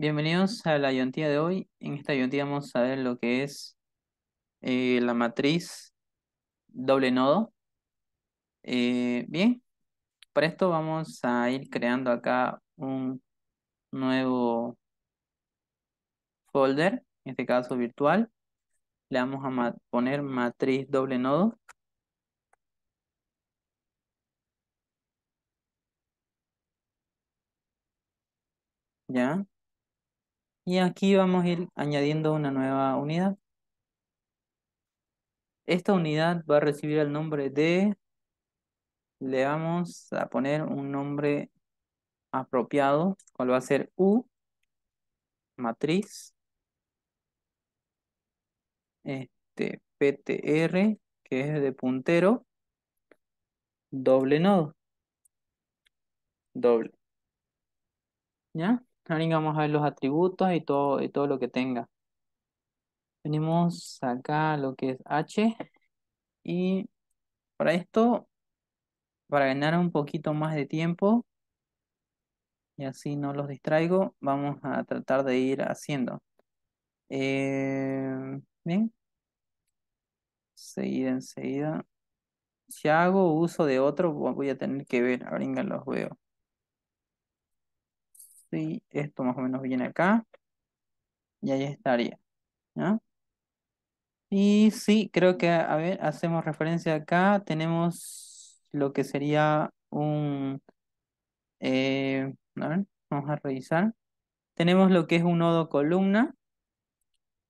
Bienvenidos a la ayuntía de hoy. En esta ayuntía vamos a ver lo que es eh, la matriz doble nodo. Eh, bien, para esto vamos a ir creando acá un nuevo folder, en este caso virtual. Le vamos a poner matriz doble nodo. Ya, y aquí vamos a ir añadiendo una nueva unidad. Esta unidad va a recibir el nombre de... Le vamos a poner un nombre apropiado, cual va a ser U, matriz, este, PTR, que es de puntero, doble nodo, doble. ¿Ya? Ahora vamos a ver los atributos y todo, y todo lo que tenga. Tenemos acá lo que es H. Y para esto, para ganar un poquito más de tiempo, y así no los distraigo, vamos a tratar de ir haciendo. Eh, bien. Seguida, enseguida. Si hago uso de otro, voy a tener que ver. Ahora los veo. Sí, esto más o menos viene acá. Y ahí estaría. ¿ya? Y sí, creo que, a ver, hacemos referencia acá. Tenemos lo que sería un... Eh, a ver, vamos a revisar. Tenemos lo que es un nodo columna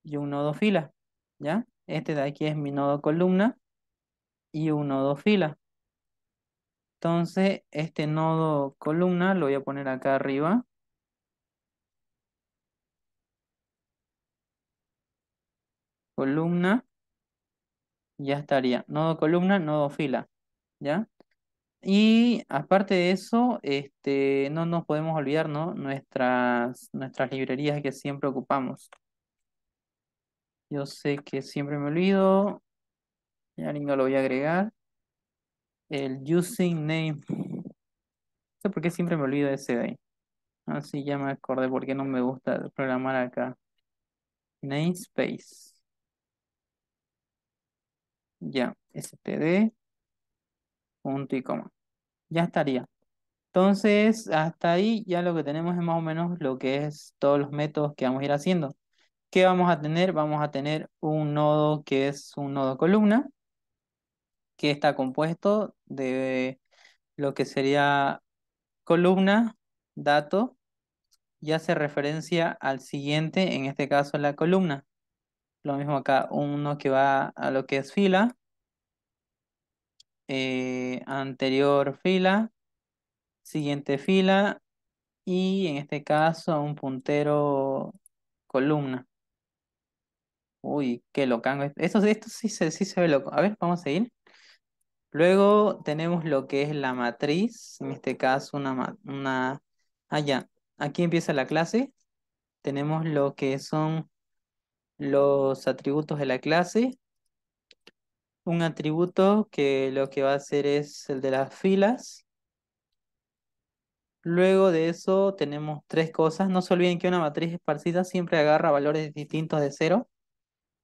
y un nodo fila. ¿Ya? Este de aquí es mi nodo columna y un nodo fila. Entonces, este nodo columna lo voy a poner acá arriba. columna, ya estaría. Nodo columna, nodo fila, ¿ya? Y aparte de eso, este, no nos podemos olvidar, ¿no? Nuestras, nuestras librerías que siempre ocupamos. Yo sé que siempre me olvido. Ya no lo voy a agregar. El using name. No sé por qué siempre me olvido ese de ahí. Así ah, ya me acordé por qué no me gusta programar acá. Namespace. Ya, std, punto y coma. Ya estaría. Entonces, hasta ahí ya lo que tenemos es más o menos lo que es todos los métodos que vamos a ir haciendo. ¿Qué vamos a tener? Vamos a tener un nodo que es un nodo columna, que está compuesto de lo que sería columna, dato, y hace referencia al siguiente, en este caso la columna. Lo mismo acá, uno que va a lo que es fila. Eh, anterior fila, siguiente fila y en este caso un puntero columna. Uy, qué locango. Esto, esto sí, se, sí se ve loco. A ver, vamos a seguir. Luego tenemos lo que es la matriz, en este caso una... una ah, ya, aquí empieza la clase. Tenemos lo que son los atributos de la clase. Un atributo que lo que va a hacer es el de las filas. Luego de eso tenemos tres cosas. No se olviden que una matriz esparcida siempre agarra valores distintos de cero.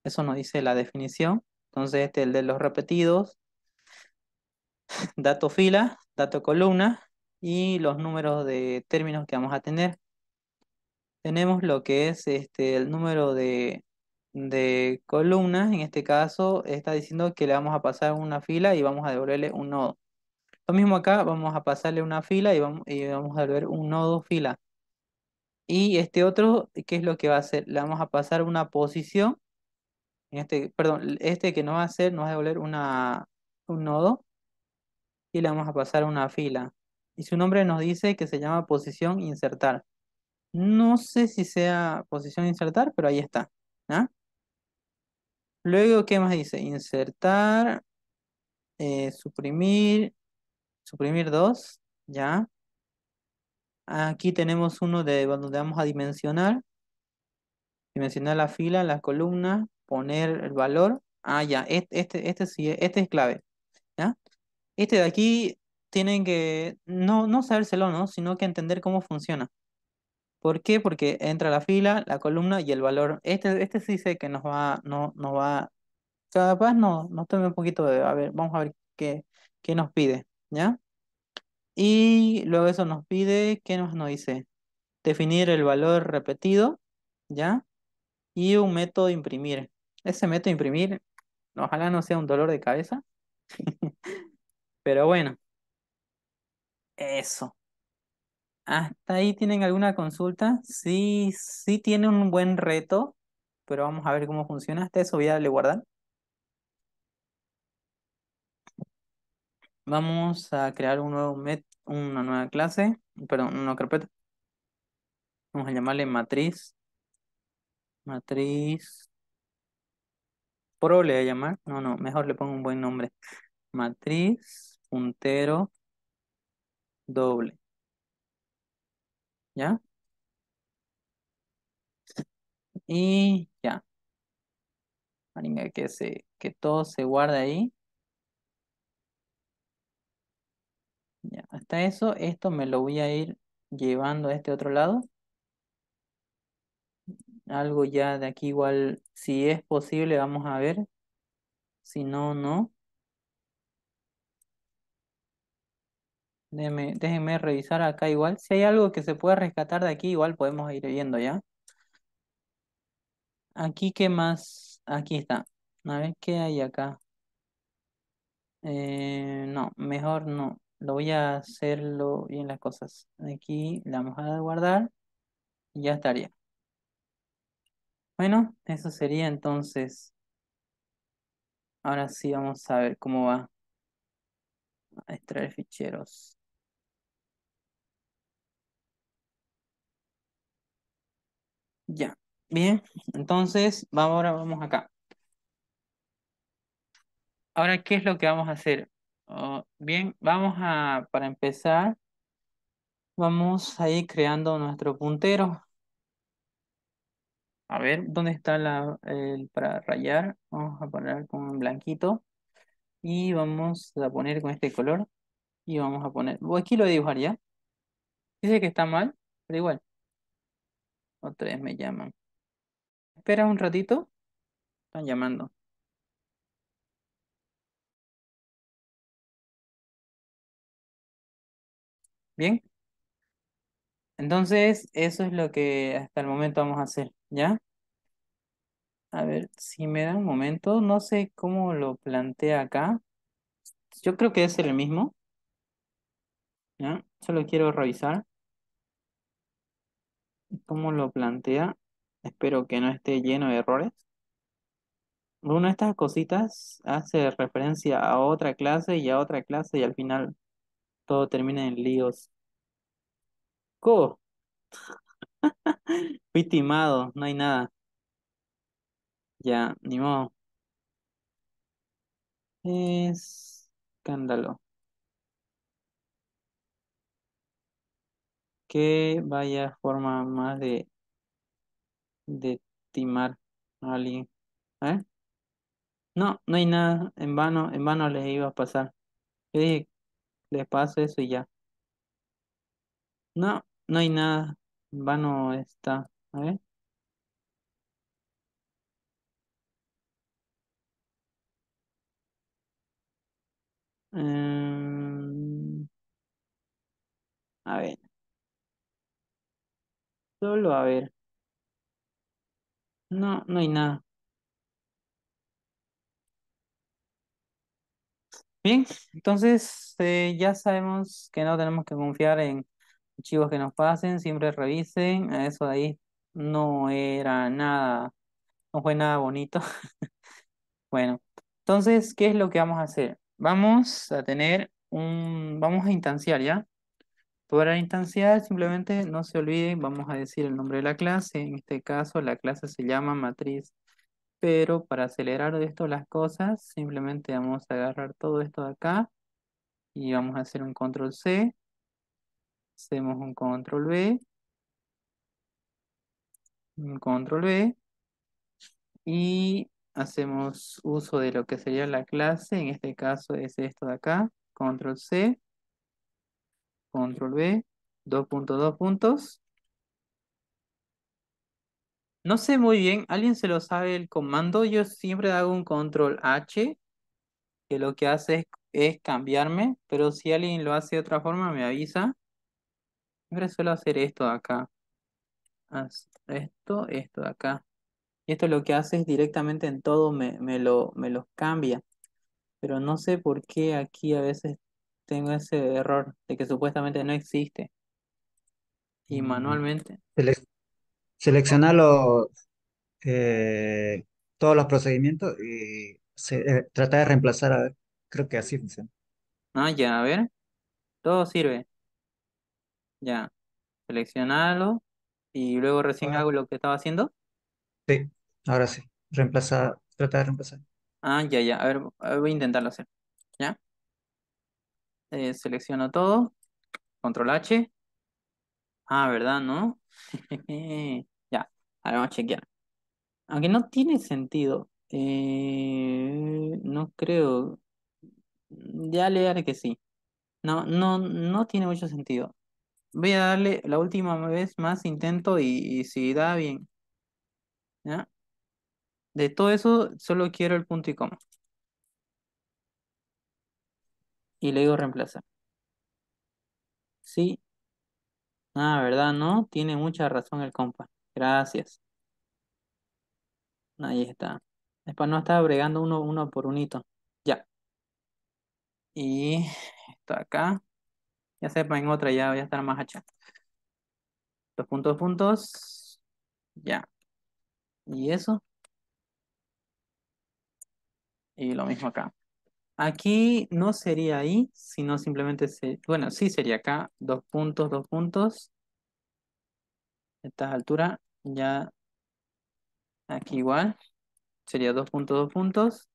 Eso nos dice la definición. Entonces este es el de los repetidos. Dato fila, dato columna y los números de términos que vamos a tener. Tenemos lo que es este, el número de de columnas, en este caso está diciendo que le vamos a pasar una fila y vamos a devolverle un nodo. Lo mismo acá, vamos a pasarle una fila y vamos, a devolver un nodo fila. Y este otro, ¿qué es lo que va a hacer? Le vamos a pasar una posición. En este, perdón, este que no va a hacer, nos va a devolver una, un nodo. Y le vamos a pasar una fila. Y su nombre nos dice que se llama posición insertar. No sé si sea posición insertar, pero ahí está. ¿no? ¿ah? Luego, ¿qué más dice? Insertar, eh, suprimir, suprimir dos, ¿ya? Aquí tenemos uno de donde vamos a dimensionar. Dimensionar la fila, la columna, poner el valor. Ah, ya, este, este, sí, este es clave, ¿ya? Este de aquí tienen que no, no sabérselo, ¿no? Sino que entender cómo funciona. ¿Por qué? Porque entra la fila, la columna y el valor. Este, este sí sé que nos va, no, nos va, capaz no, nos tome un poquito de, a ver, vamos a ver qué, qué nos pide, ¿ya? Y luego eso nos pide, ¿qué nos, nos dice? Definir el valor repetido, ¿ya? Y un método imprimir. Ese método de imprimir, ojalá no sea un dolor de cabeza. Pero bueno, eso. ¿Hasta ahí tienen alguna consulta? Sí, sí tiene un buen reto, pero vamos a ver cómo funciona. Hasta eso voy a darle guardar. Vamos a crear un nuevo una nueva clase, perdón, una carpeta. Vamos a llamarle matriz. Matriz Pro le voy a llamar. No, no, mejor le pongo un buen nombre. Matriz puntero doble. ¿Ya? Y ya. que, se, que todo se guarda ahí. Ya, hasta eso, esto me lo voy a ir llevando a este otro lado. Algo ya de aquí igual, si es posible, vamos a ver. Si no, no. Déjenme, revisar acá igual. Si hay algo que se pueda rescatar de aquí, igual podemos ir viendo ya. Aquí, ¿qué más? Aquí está. A ver qué hay acá. Eh, no, mejor no. Lo voy a hacerlo bien las cosas. Aquí la vamos a guardar. Y ya estaría. Bueno, eso sería entonces. Ahora sí vamos a ver cómo va. A extraer ficheros. Ya, bien. Entonces, vamos, ahora vamos acá. Ahora, ¿qué es lo que vamos a hacer? Oh, bien, vamos a, para empezar, vamos a ir creando nuestro puntero. A ver, ¿dónde está la, el para rayar? Vamos a poner con blanquito. Y vamos a poner con este color. Y vamos a poner, oh, aquí lo voy a Dice que está mal, pero igual o tres me llaman. Espera un ratito. Están llamando. Bien. Entonces, eso es lo que hasta el momento vamos a hacer, ¿ya? A ver, si me da un momento, no sé cómo lo plantea acá. Yo creo que es el mismo. ¿Ya? Solo quiero revisar. ¿Cómo lo plantea? Espero que no esté lleno de errores. Una de estas cositas hace referencia a otra clase y a otra clase y al final todo termina en líos. Co. Fui no hay nada. Ya, ni modo. Es Escándalo. que vaya forma más de, de timar a alguien. ¿Eh? No, no hay nada. En vano, en vano les iba a pasar. Le les paso eso y ya. No, no hay nada. En vano está. ¿eh? Em, a ver. a ver. Solo a ver. No, no hay nada. Bien, entonces eh, ya sabemos que no tenemos que confiar en archivos que nos pasen, siempre revisen. Ah, eso de ahí no era nada, no fue nada bonito. bueno, entonces, ¿qué es lo que vamos a hacer? Vamos a tener un, vamos a instanciar ya para instanciar, simplemente no se olviden, vamos a decir el nombre de la clase, en este caso la clase se llama matriz, pero para acelerar de esto las cosas, simplemente vamos a agarrar todo esto de acá y vamos a hacer un control C, hacemos un control v un control B y hacemos uso de lo que sería la clase, en este caso es esto de acá, control C, Control B, 2.2 puntos, No sé muy bien, ¿alguien se lo sabe el comando? Yo siempre hago un control H, que lo que hace es, cambiarme, pero si alguien lo hace de otra forma me avisa. Siempre suelo hacer esto de acá. Esto, esto de acá. Y esto lo que hace es directamente en todo me, me, lo, me los cambia. Pero no sé por qué aquí a veces tengo ese error de que supuestamente no existe. Y mm. manualmente. Seleccionalo selecciona eh, todos los procedimientos y se, eh, trata de reemplazar. A ver, creo que así funciona. Ah, ya, a ver. Todo sirve. Ya. Seleccionalo y luego recién hago lo que estaba haciendo. Sí, ahora sí. Reemplazar, trata de reemplazar. Ah, ya, ya. A ver, voy a intentarlo hacer. ¿Ya? Eh, selecciono todo, control H. Ah, ¿verdad? ¿No? ya, ahora vamos a chequear. Aunque no tiene sentido. Eh, no creo. Ya le daré que sí. No, no, no tiene mucho sentido. Voy a darle la última vez más intento y, si da bien. De todo eso, solo quiero el punto y coma y le digo reemplazar. Sí. Ah, ¿verdad? No, tiene mucha razón el compa. Gracias. Ahí está. Después no estaba bregando uno, uno por unito. Ya. Y esto acá. Ya sepa, en otra ya voy a estar más hacha. Dos puntos, puntos. Ya. Y eso. Y lo mismo acá. Aquí no sería ahí, sino simplemente, bueno, sí sería acá, dos puntos, dos puntos. A esta altura, ya aquí igual, sería dos puntos, dos puntos.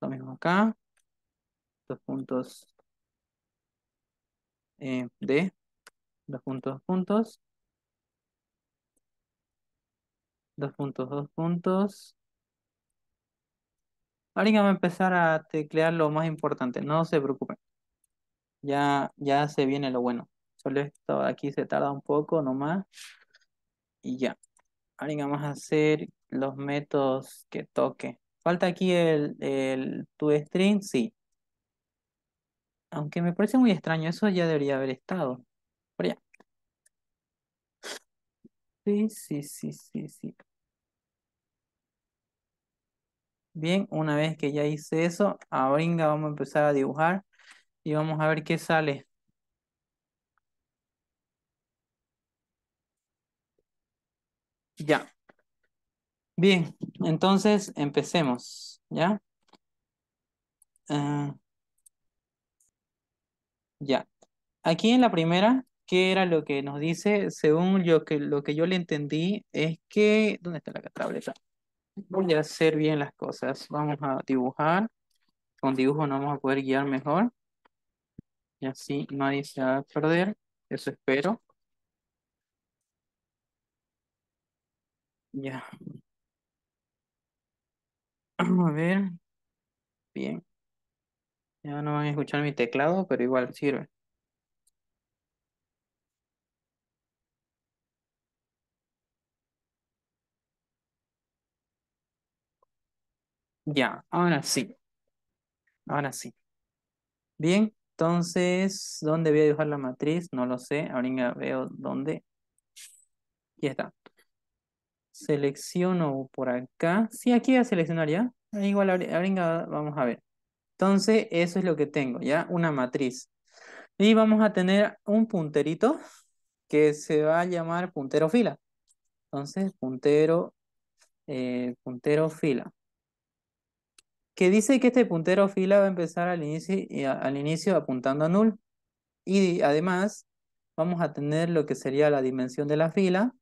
Lo mismo acá, dos puntos eh, D, dos puntos, dos puntos. Dos puntos, dos puntos. Ahora vamos a empezar a teclear lo más importante, no se preocupen. Ya, ya se viene lo bueno. Solo esto aquí se tarda un poco nomás. Y ya. Ahora vamos a hacer los métodos que toque. Falta aquí el, el toString, sí. Aunque me parece muy extraño, eso ya debería haber estado. Por allá. Sí, sí, sí, sí, sí. Bien, una vez que ya hice eso, ahora vamos a empezar a dibujar y vamos a ver qué sale. Ya. Bien, entonces empecemos, ¿ya? Ah. ya. Aquí en la primera, ¿qué era lo que nos dice? Según que, lo que yo le entendí, es que... ¿Dónde está la tableta? voy a hacer bien las cosas. Vamos a dibujar. Con dibujo nos vamos a poder guiar mejor. Y así nadie se va a perder. Eso espero. Ya. Vamos a ver. Bien. Ya no van a escuchar mi teclado, pero igual sirve. Ya, ahora sí. Ahora sí. Bien, entonces, ¿dónde voy a dibujar la matriz? No lo sé. Ahora veo dónde. Y está. Selecciono por acá. Sí, aquí voy a seleccionar ya. Eh, igual ahorita vamos a ver. Entonces, eso es lo que tengo, ¿ya? Una matriz. Y vamos a tener un punterito que se va a llamar puntero fila. Entonces, puntero, eh, puntero fila que dice que este puntero fila va a empezar al inicio, al inicio apuntando a null. Y además vamos a tener lo que sería la dimensión de la fila,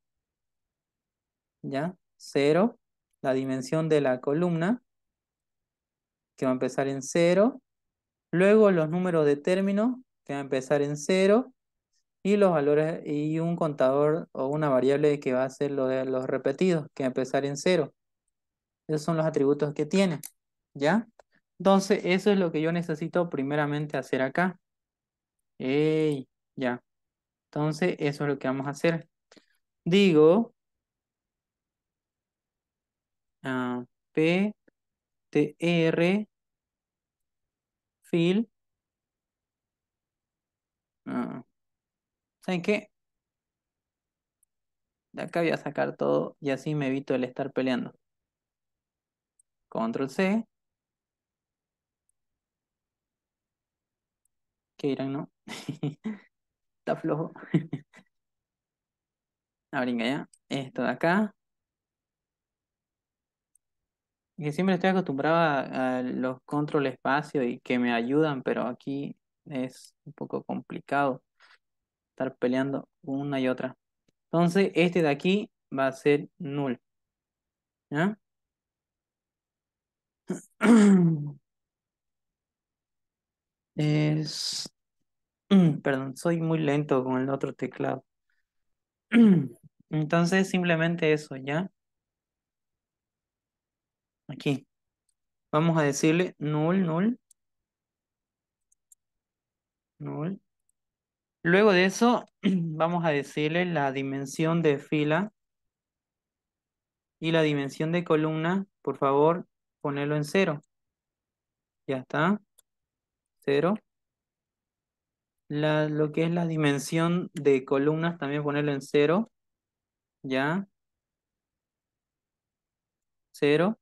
¿ya? cero la dimensión de la columna, que va a empezar en cero. luego los números de término, que va a empezar en cero. y los valores y un contador o una variable que va a ser lo de los repetidos, que va a empezar en cero. Esos son los atributos que tiene. ¿Ya? Entonces, eso es lo que yo necesito primeramente hacer acá. Ey, ya. Entonces, eso es lo que vamos a hacer. Digo, ah, P, T, R, fill. Ah, ¿Saben qué? De acá voy a sacar todo y así me evito el estar peleando. Control C, que dirán, no? Está flojo. Abringa ya. Esto de acá. Que siempre estoy acostumbrado a los control espacio y que me ayudan, pero aquí es un poco complicado estar peleando una y otra. Entonces, este de aquí va a ser null. ¿Ya? Es... Mm, perdón, soy muy lento con el otro teclado. Entonces, simplemente eso, ¿ya? Aquí. Vamos a decirle null, null. Null. Luego de eso, vamos a decirle la dimensión de fila y la dimensión de columna, por favor, ponelo en cero. Ya está lo que es la dimensión de columnas también ponerlo en cero. ¿Ya? Cero.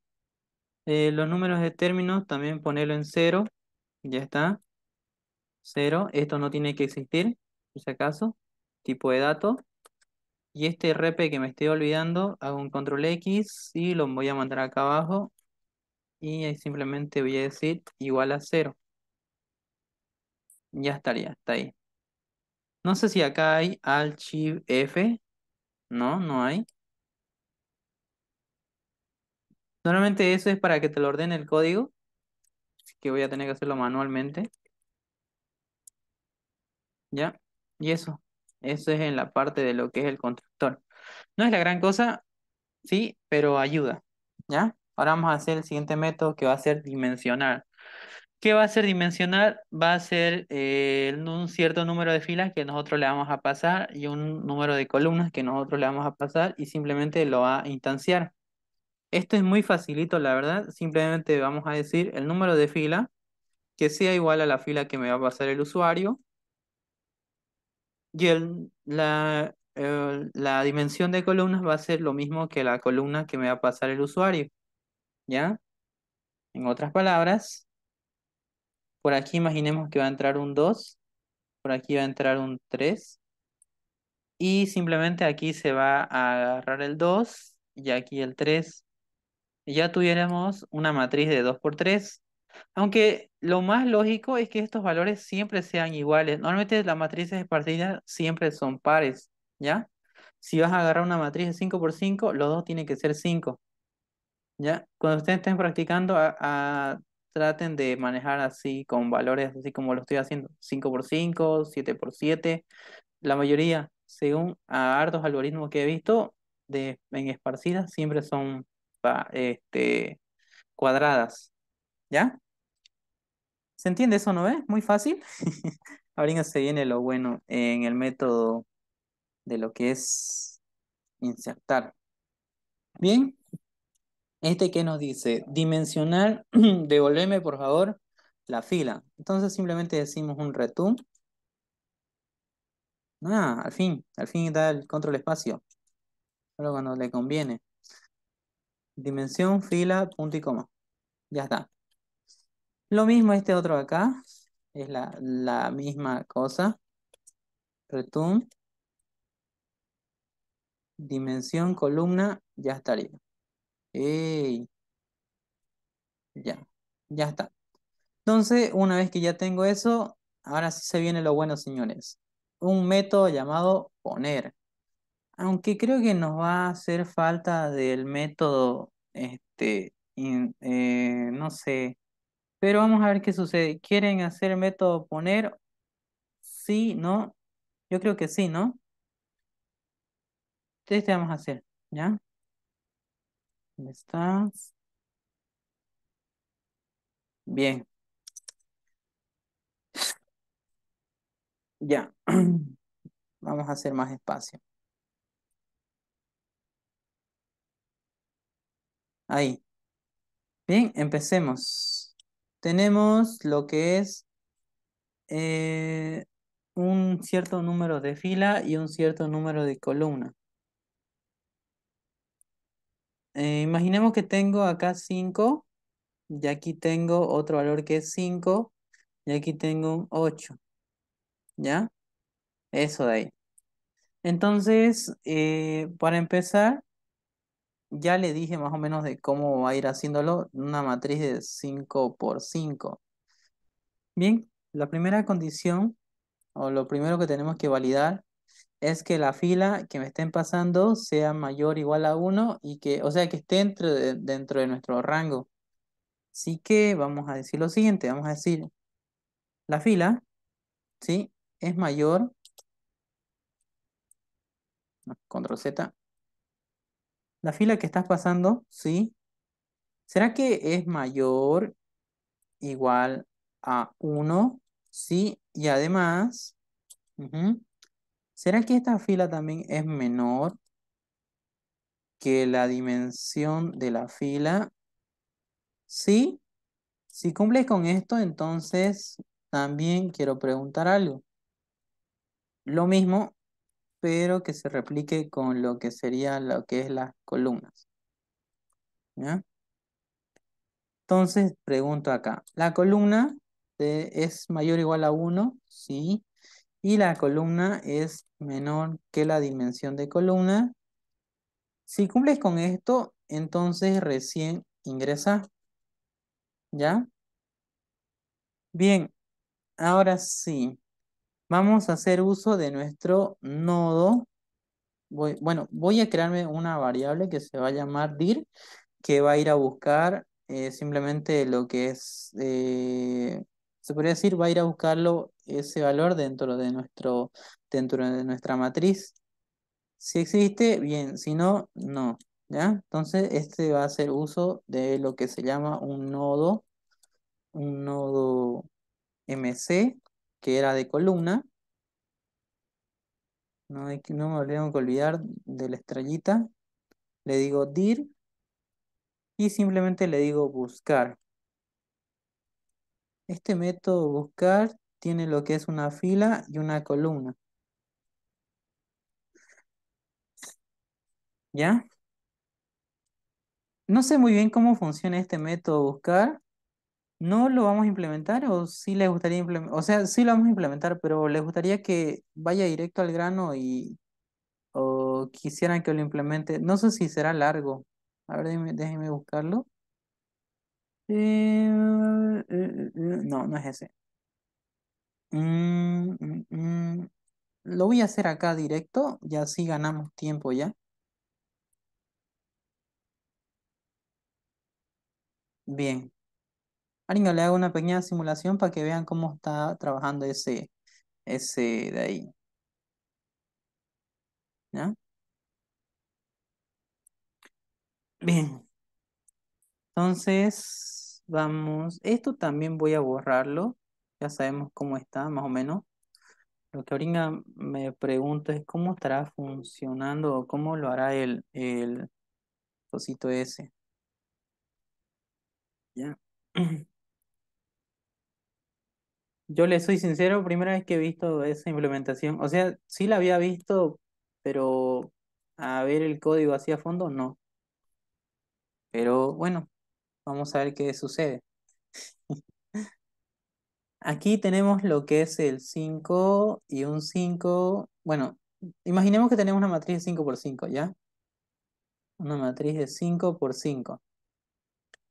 Eh, los números de términos también ponerlo en cero. Ya está. Cero. Esto no tiene que existir, por si acaso. Tipo de dato. Y este rep que me estoy olvidando, hago un control X y lo voy a mandar acá abajo. Y ahí simplemente voy a decir igual a cero. Ya estaría, está ahí. No sé si acá hay Alt F. No, no hay. Normalmente eso es para que te lo ordene el código. Así que voy a tener que hacerlo manualmente. ¿Ya? Y eso. Eso es en la parte de lo que es el constructor. No es la gran cosa, sí, pero ayuda. ¿Ya? Ahora vamos a hacer el siguiente método que va a ser dimensionar. ¿Qué va a ser dimensional? Va a ser eh, un cierto número de filas que nosotros le vamos a pasar y un número de columnas que nosotros le vamos a pasar y simplemente lo va a instanciar. Esto es muy facilito, la verdad. Simplemente vamos a decir el número de fila que sea igual a la fila que me va a pasar el usuario y el, la, la dimensión de columnas va a ser lo mismo que la columna que me va a pasar el usuario. ¿Ya? En otras palabras, por aquí imaginemos que va a entrar un 2, por aquí va a entrar un 3, y simplemente aquí se va a agarrar el 2 y aquí el 3. Ya tuviéramos una matriz de 2 por 3. Aunque lo más lógico es que estos valores siempre sean iguales. Normalmente las matrices de partida siempre son pares, ¿ya? Si vas a agarrar una matriz de 5 por 5, los dos tienen que ser 5. ¿Ya? Cuando ustedes estén practicando, a, a, traten de manejar así con valores así como lo estoy haciendo, 5x5, 7x7, la mayoría, según a hartos algoritmos que he visto de, en esparcidas, siempre son este, cuadradas, ¿ya? ¿Se entiende eso, no es? Muy fácil. Ahora se viene lo bueno en el método de lo que es insertar. Bien, este que nos dice, dimensionar devolveme por favor la fila. Entonces simplemente decimos un return. Ah, al fin, al fin da el control espacio. Solo cuando le conviene. Dimensión, fila, punto y coma. Ya está. Lo mismo este otro acá. Es la, la misma cosa. Return. Dimensión, columna, ya estaría ya, ya está. Entonces, una vez que ya tengo eso, ahora sí se viene lo bueno, señores. Un método llamado poner. Aunque creo que nos va a hacer falta del método, este, eh, no sé. Pero vamos a ver qué sucede. ¿Quieren hacer el método poner? Sí, no. Yo creo que sí, ¿no? Este vamos a hacer, ¿ya? ¿Dónde estás? Bien. Ya. Vamos a hacer más espacio. Ahí. Bien, empecemos. Tenemos lo que es eh, un cierto número de fila y un cierto número de columna. Eh, imaginemos que tengo acá 5, y aquí tengo otro valor que es 5, y aquí tengo un 8. ¿Ya? Eso de ahí. Entonces, eh, para empezar, ya le dije más o menos de cómo va a ir haciéndolo una matriz de 5 por 5. Bien, la primera condición o lo primero que tenemos que validar es que la fila que me estén pasando sea mayor o igual a 1 y que, o sea, que esté dentro de, nuestro rango. Así que vamos a decir lo siguiente, vamos a decir la fila, ¿sí? Es mayor, control Z, la fila que estás pasando, ¿sí? ¿Será que es mayor igual a 1? Sí, y además, ¿Será que esta fila también es menor que la dimensión de la fila? Sí. Si cumples con esto, entonces también quiero preguntar algo. Lo mismo, pero que se replique con lo que sería lo que es las columnas. Entonces pregunto acá, ¿la columna eh, es mayor o igual a 1? Sí y la columna es menor que la dimensión de columna. Si cumples con esto, entonces recién ingresa. ¿Ya? Bien, ahora sí. Vamos a hacer uso de nuestro nodo. bueno, voy a crearme una variable que se va a llamar dir, que va a ir a buscar eh, simplemente lo que es eh, se podría decir, va a ir a buscarlo ese valor dentro de, nuestro, dentro de nuestra matriz. Si existe, bien, si no, no. ¿ya? Entonces, este va a hacer uso de lo que se llama un nodo, un nodo MC, que era de columna. No, hay, no me tengo que olvidar de la estrellita. Le digo dir y simplemente le digo buscar. Este método buscar tiene lo que es una fila y una columna. ¿Ya? No sé muy bien cómo funciona este método buscar. ¿No lo vamos a implementar o sí les gustaría O sea, sí lo vamos a implementar, pero les gustaría que vaya directo al grano y... o quisieran que lo implemente. No sé si será largo. A ver, déjenme buscarlo. Eh, eh, eh, no, no es ese. Mm, mm, mm. Lo voy a hacer acá directo Ya así ganamos tiempo ya. Bien. Aringa, le hago una pequeña simulación para que vean cómo está trabajando ese, ese de ahí. ¿Ya? Bien. Entonces... Vamos, esto también voy a borrarlo. Ya sabemos cómo está, más o menos. Lo que ahorita me pregunto es cómo estará funcionando o cómo lo hará el, el cosito ese. Ya. Yo le soy sincero, primera vez que he visto esa implementación. O sea, sí la había visto, pero a ver el código así a fondo, no. Pero bueno, Vamos a ver qué sucede. Aquí tenemos lo que es el 5 y un 5. Bueno, imaginemos que tenemos una matriz de 5 por 5, ¿ya? Una matriz de 5 por 5.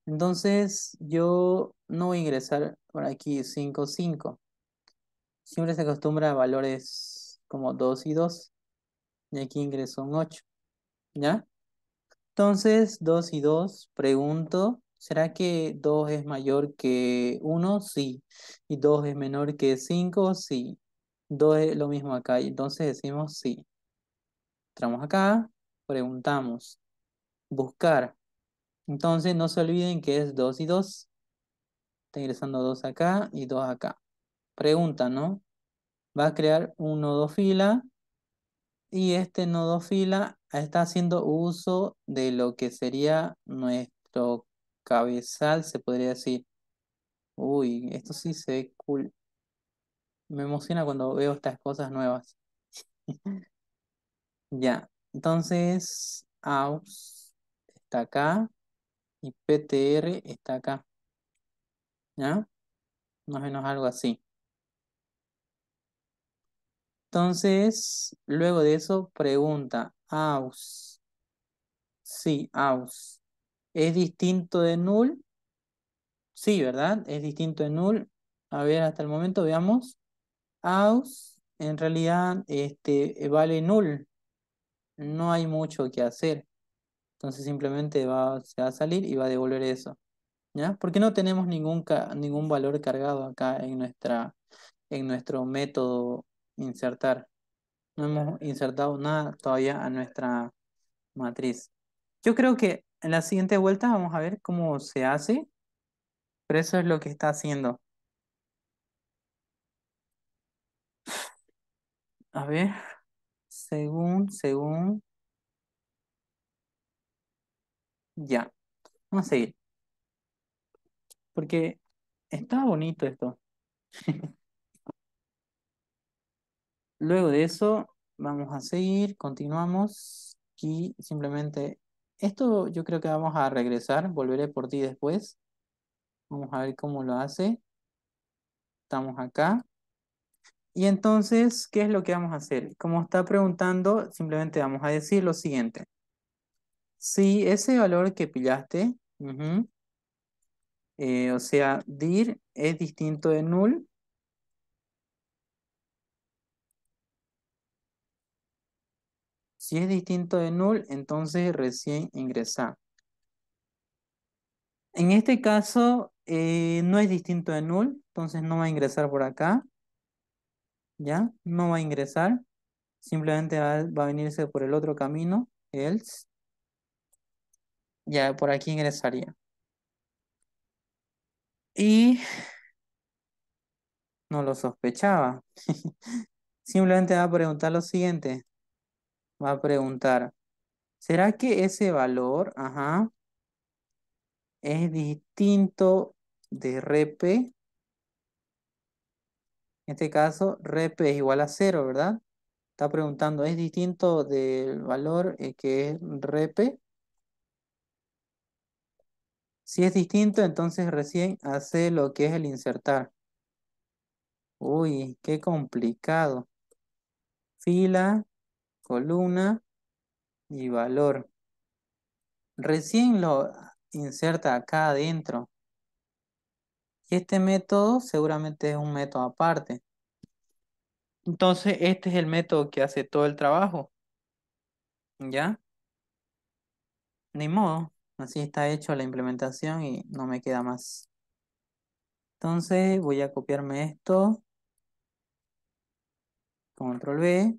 Entonces, yo no voy a ingresar por aquí 5, 5. Siempre se acostumbra a valores como 2 y 2. Y aquí ingreso un 8. ¿Ya? Entonces, 2 y 2, pregunto ¿Será que 2 es mayor que 1? Sí. ¿Y 2 es menor que 5? Sí. 2 es lo mismo acá. Entonces decimos sí. Entramos acá, preguntamos. Buscar. Entonces no se olviden que es 2 y 2. Está ingresando 2 acá y 2 acá. Pregunta, ¿no? Va a crear un nodo fila. Y este nodo fila está haciendo uso de lo que sería nuestro cabezal, se podría decir. Uy, esto sí se ve cool. Me emociona cuando veo estas cosas nuevas. Ya, entonces AUS está acá y PTR está acá. ¿Ya? Más o menos algo así. Entonces, luego de eso, pregunta AUS. Sí, AUS. ¿Es distinto de null? Sí, ¿verdad? Es distinto de null. A ver, hasta el momento veamos. Aus, en realidad, este, vale null. No hay mucho que hacer. Entonces simplemente va, se va a salir y va a devolver eso. ¿Ya? Porque no tenemos ningún, ningún valor cargado acá en, nuestra, en nuestro método insertar. No hemos insertado nada todavía a nuestra matriz. Yo creo que en la siguiente vuelta vamos a ver cómo se hace, pero eso es lo que está haciendo. A ver, según, según. Ya, vamos a seguir. Porque está bonito esto. Luego de eso, vamos a seguir, continuamos y simplemente esto yo creo que vamos a regresar, volveré por ti después. Vamos a ver cómo lo hace. Estamos acá. Y entonces, ¿qué es lo que vamos a hacer? Como está preguntando, simplemente vamos a decir lo siguiente. Si ese valor que pillaste, eh, o sea, dir es distinto de null, Si es distinto de null, entonces recién ingresa. En este caso, eh, no es distinto de null, entonces no va a ingresar por acá. ¿Ya? No va a ingresar. Simplemente va, va a venirse por el otro camino, else. Ya, por aquí ingresaría. Y no lo sospechaba. Simplemente va a preguntar lo siguiente va a preguntar, ¿será que ese valor ajá, es distinto de rep? En este caso, rep es igual a cero, ¿verdad? Está preguntando, ¿es distinto del valor eh, que es rep? Si es distinto, entonces recién hace lo que es el insertar. Uy, qué complicado. Fila columna y valor. Recién lo inserta acá adentro. Y este método seguramente es un método aparte. Entonces, este es el método que hace todo el trabajo. ¿Ya? Ni modo. Así está hecho la implementación y no me queda más. Entonces, voy a copiarme esto. Control B.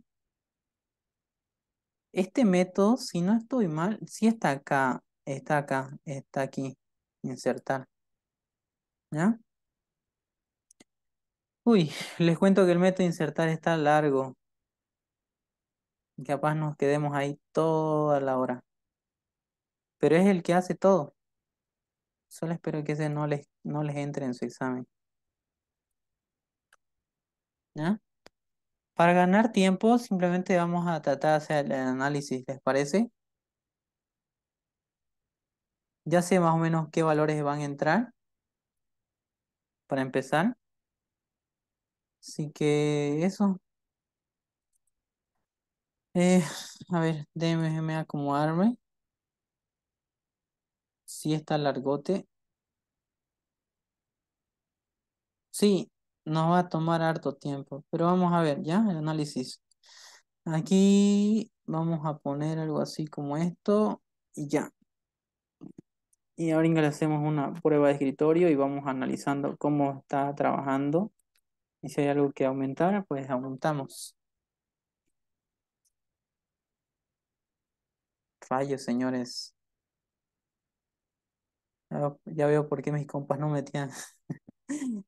Este método, si no estoy mal, sí está acá, está acá, está aquí, insertar. ¿Ya? Uy, les cuento que el método insertar está largo. Capaz nos quedemos ahí toda la hora. Pero es el que hace todo. Solo espero que ese no les, no les entre en su examen. ¿Ya? Para ganar tiempo, simplemente vamos a tratar de hacer el análisis, ¿les parece? Ya sé más o menos qué valores van a entrar para empezar. Así que eso. Eh, a ver, déjenme acomodarme. Si sí está largote. Sí, nos va a tomar harto tiempo, pero vamos a ver, ¿ya? El análisis. Aquí vamos a poner algo así como esto y ya. Y ahora hacemos una prueba de escritorio y vamos analizando cómo está trabajando. Y si hay algo que aumentar, pues aumentamos. Fallo, señores. Ya veo por qué mis compas no metían.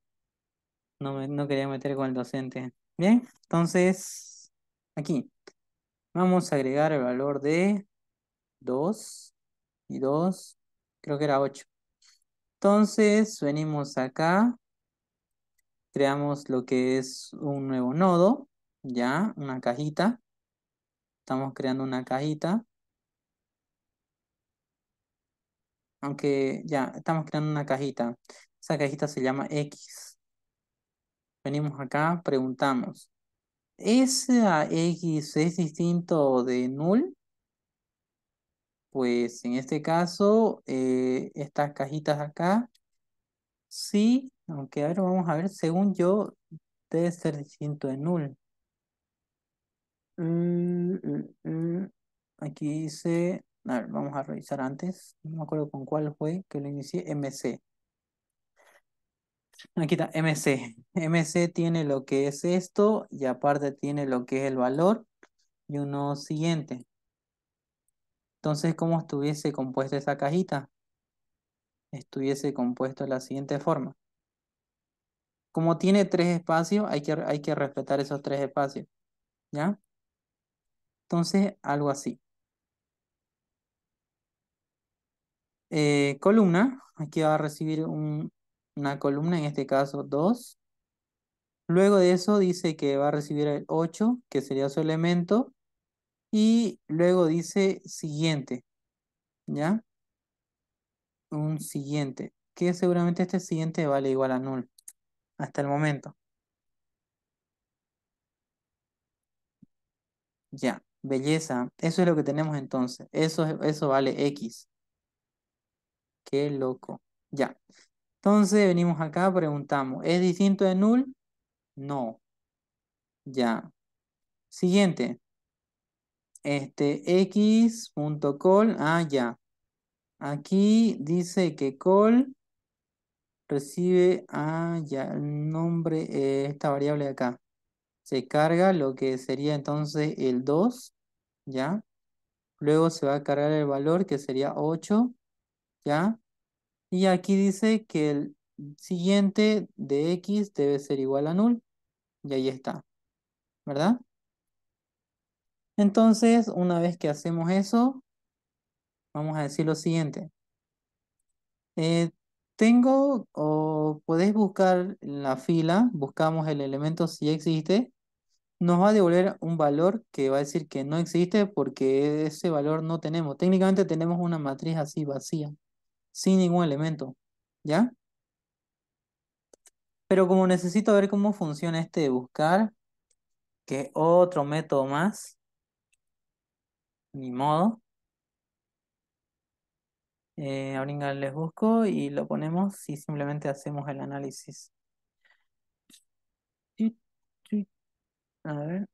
No, quería meter con el docente. Bien, entonces aquí vamos a agregar el valor de 2 y 2, creo que era 8. Entonces venimos acá, creamos lo que es un nuevo nodo, ya, una cajita. Estamos creando una cajita. Aunque ya, estamos creando una cajita. Esa cajita se llama X venimos acá, preguntamos, ¿esa x es distinto de null? Pues en este caso, eh, estas cajitas acá, sí, aunque ahora vamos a ver, según yo, debe ser distinto de null. Mm, mm, mm. Aquí dice, a ver, vamos a revisar antes, no me acuerdo con cuál fue que lo inicié, MC. Aquí está, MC. MC tiene lo que es esto y aparte tiene lo que es el valor y uno siguiente. Entonces, ¿cómo estuviese compuesta esa cajita? Estuviese compuesto de la siguiente forma. Como tiene tres espacios, hay que, hay que respetar esos tres espacios. ¿Ya? Entonces, algo así. Eh, columna, aquí va a recibir un, una columna, en este caso 2. Luego de eso dice que va a recibir el 8, que sería su elemento. Y luego dice siguiente, ¿ya? Un siguiente, que seguramente este siguiente vale igual a null, hasta el momento. Ya, belleza, eso es lo que tenemos entonces, eso, eso vale X. Qué loco, ya. Entonces venimos acá, preguntamos, ¿es distinto de null? No. Ya. Siguiente. Este x.col, ah, ya. Aquí dice que col recibe, ah, ya, el nombre, eh, esta variable de acá. Se carga lo que sería entonces el 2, ya. Luego se va a cargar el valor que sería 8, ya. Y aquí dice que el siguiente de x debe ser igual a null. Y ahí está. ¿Verdad? Entonces, una vez que hacemos eso, vamos a decir lo siguiente. Eh, tengo o podéis buscar en la fila, buscamos el elemento si existe, nos va a devolver un valor que va a decir que no existe porque ese valor no tenemos. Técnicamente tenemos una matriz así vacía sin ningún elemento, ¿ya? Pero como necesito ver cómo funciona este de buscar, que otro método más, ni modo. Eh, les busco y lo ponemos y simplemente hacemos el análisis. A ver.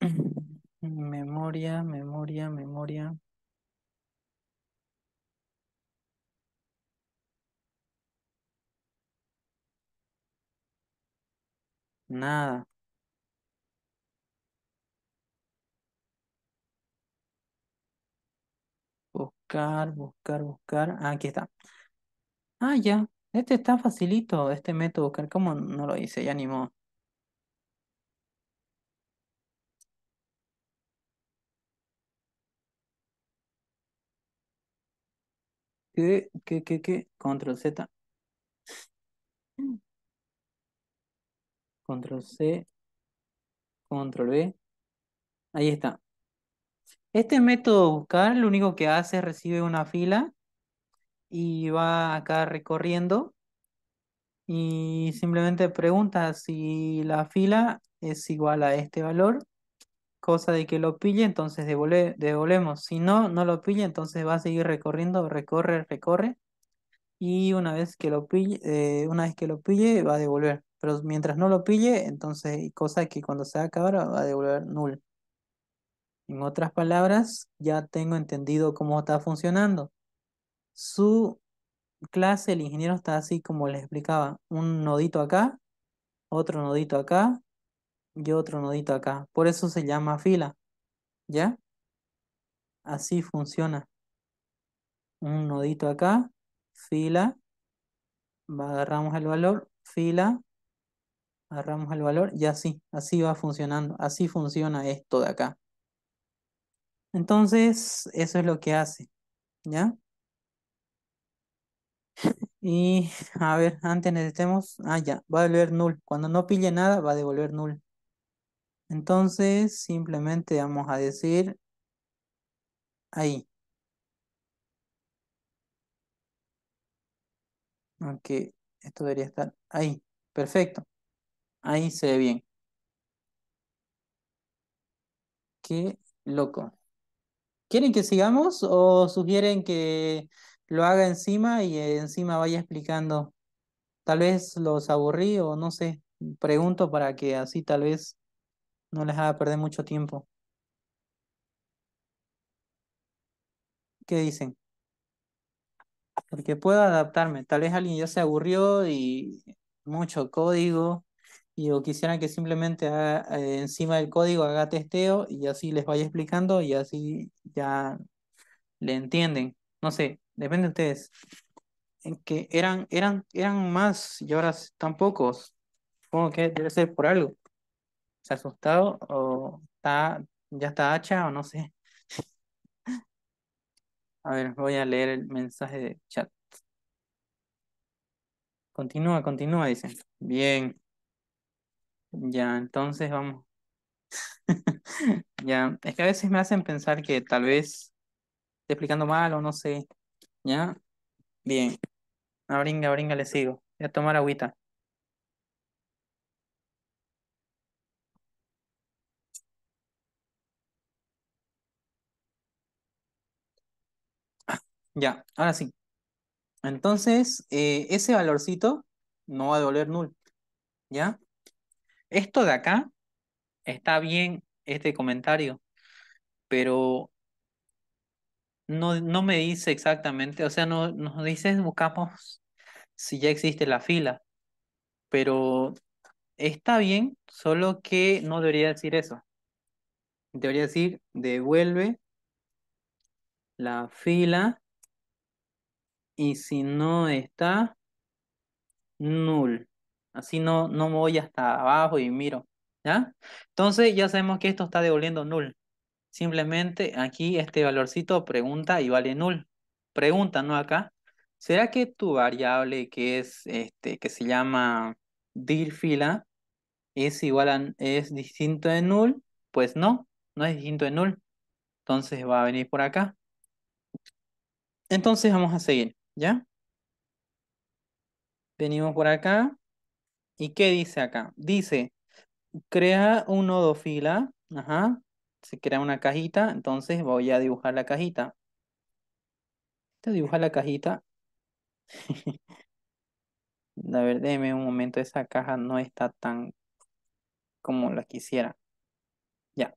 Memoria, memoria, memoria. Nada. Buscar, buscar, buscar. Ah, aquí está. Ah, ya. Este está facilito, este método buscar. ¿Cómo no lo hice? Ya ni modo. ¿Qué, qué, qué, qué? Control Z. Control C, Control B. Ahí está. Este método buscar lo único que hace es recibe una fila y va acá recorriendo y simplemente pregunta si la fila es igual a este valor, cosa de que lo pille, entonces devolvemos. Si no, no lo pille, entonces va a seguir recorriendo, recorre, recorre y una vez que lo pille, eh, una vez que lo pille va a devolver. Pero mientras no lo pille, entonces, cosa que cuando se acabe va a devolver null. En otras palabras, ya tengo entendido cómo está funcionando. Su clase, el ingeniero está así como les explicaba. Un nodito acá, otro nodito acá y otro nodito acá. Por eso se llama fila. ¿Ya? Así funciona. Un nodito acá, fila, agarramos el valor, fila, agarramos el valor y así, así va funcionando, así funciona esto de acá. Entonces, eso es lo que hace, ¿ya? Y a ver, antes necesitemos, ah ya, va a devolver null, cuando no pille nada va a devolver null. Entonces, simplemente vamos a decir ahí. Aunque esto debería estar ahí. Perfecto. Ahí se ve bien. Qué loco. ¿Quieren que sigamos o sugieren que lo haga encima y encima vaya explicando? Tal vez los aburrí o no sé. Pregunto para que así tal vez no les haga perder mucho tiempo. ¿Qué dicen? Porque puedo adaptarme. Tal vez alguien ya se aburrió y mucho código y o quisieran que simplemente eh, encima del código haga testeo y así les vaya explicando y así ya le entienden. No sé, depende de ustedes. En que eran, eran, eran más y ahora están pocos. Supongo que debe ser por algo. ¿Se ha asustado o está, ya está hacha o no sé? a ver, voy a leer el mensaje de chat. Continúa, continúa, dice. Bien. Ya, entonces vamos. Ya, es que a veces me hacen pensar que tal vez estoy explicando mal o no sé. Ya, bien. Abringa, abringa, le sigo. Voy a tomar agüita. Ya, ahora sí. Entonces, eh, ese valorcito no va a devolver null. ¿Ya? esto de acá está bien, este comentario, pero no, me dice exactamente, o sea, no, nos dice, buscamos si ya existe la fila, pero está bien, solo que no debería decir eso. Debería decir, devuelve la fila y si no está, null. Así no, no voy hasta abajo y miro. ¿Ya? Entonces ya sabemos que esto está devolviendo null. Simplemente aquí este valorcito pregunta y vale null. Pregunta, ¿no? Acá. ¿Será que tu variable que es este que se llama dirfila es igual es distinto de null? Pues no, no es distinto de null. Entonces va a venir por acá. Entonces vamos a seguir, ¿ya? Venimos por acá. ¿Y qué dice acá? Dice, crea un nodo fila, ajá, se crea una cajita, entonces voy a dibujar la cajita. Te dibuja la cajita. a ver, déjeme un momento, esa caja no está tan como la quisiera. Ya.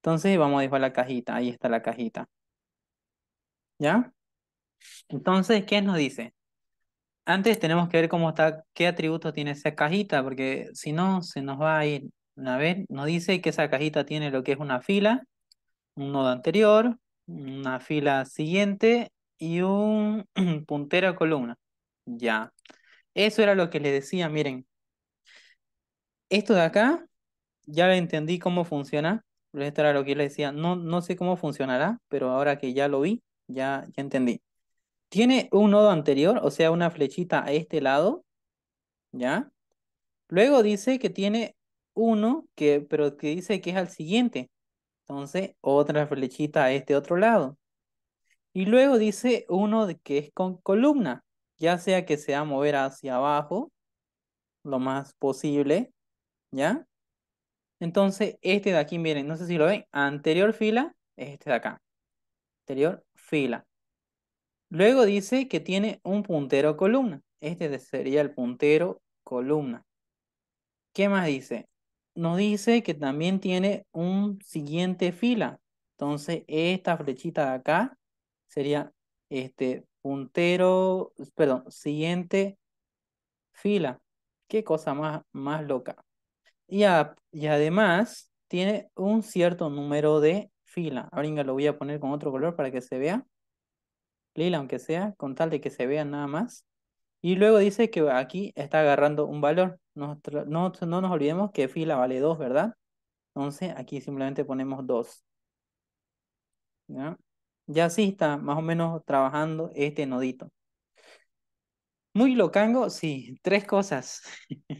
Entonces vamos a dibujar la cajita, ahí está la cajita. ¿Ya? Entonces, ¿qué nos dice? antes tenemos que ver cómo está, qué atributo tiene esa cajita, porque si no, se nos va a ir. A ver, nos dice que esa cajita tiene lo que es una fila, un nodo anterior, una fila siguiente y un puntero columna. Ya. Eso era lo que le decía, miren. Esto de acá, ya entendí cómo funciona. Esto era lo que le decía. No, no sé cómo funcionará, pero ahora que ya lo vi, ya, ya entendí tiene un nodo anterior, o sea, una flechita a este lado, ¿ya? Luego dice que tiene uno, que, pero que dice que es al siguiente. Entonces, otra flechita a este otro lado. Y luego dice uno que es con columna, ya sea que sea mover hacia abajo, lo más posible, ¿ya? Entonces, este de aquí, miren, no sé si lo ven, anterior fila es este de acá. Anterior fila. Luego dice que tiene un puntero columna. Este sería el puntero columna. ¿Qué más dice? Nos dice que también tiene un siguiente fila. Entonces, esta flechita de acá sería este puntero, perdón, siguiente fila. Qué cosa más, más loca. Y, además tiene un cierto número de fila. Ahora lo voy a poner con otro color para que se vea lila aunque sea, con tal de que se vea nada más. Y luego dice que aquí está agarrando un valor. No, no nos olvidemos que fila vale 2, ¿verdad? Entonces aquí simplemente ponemos 2. ¿Ya? ya así está más o menos trabajando este nodito. Muy locango, sí, tres cosas.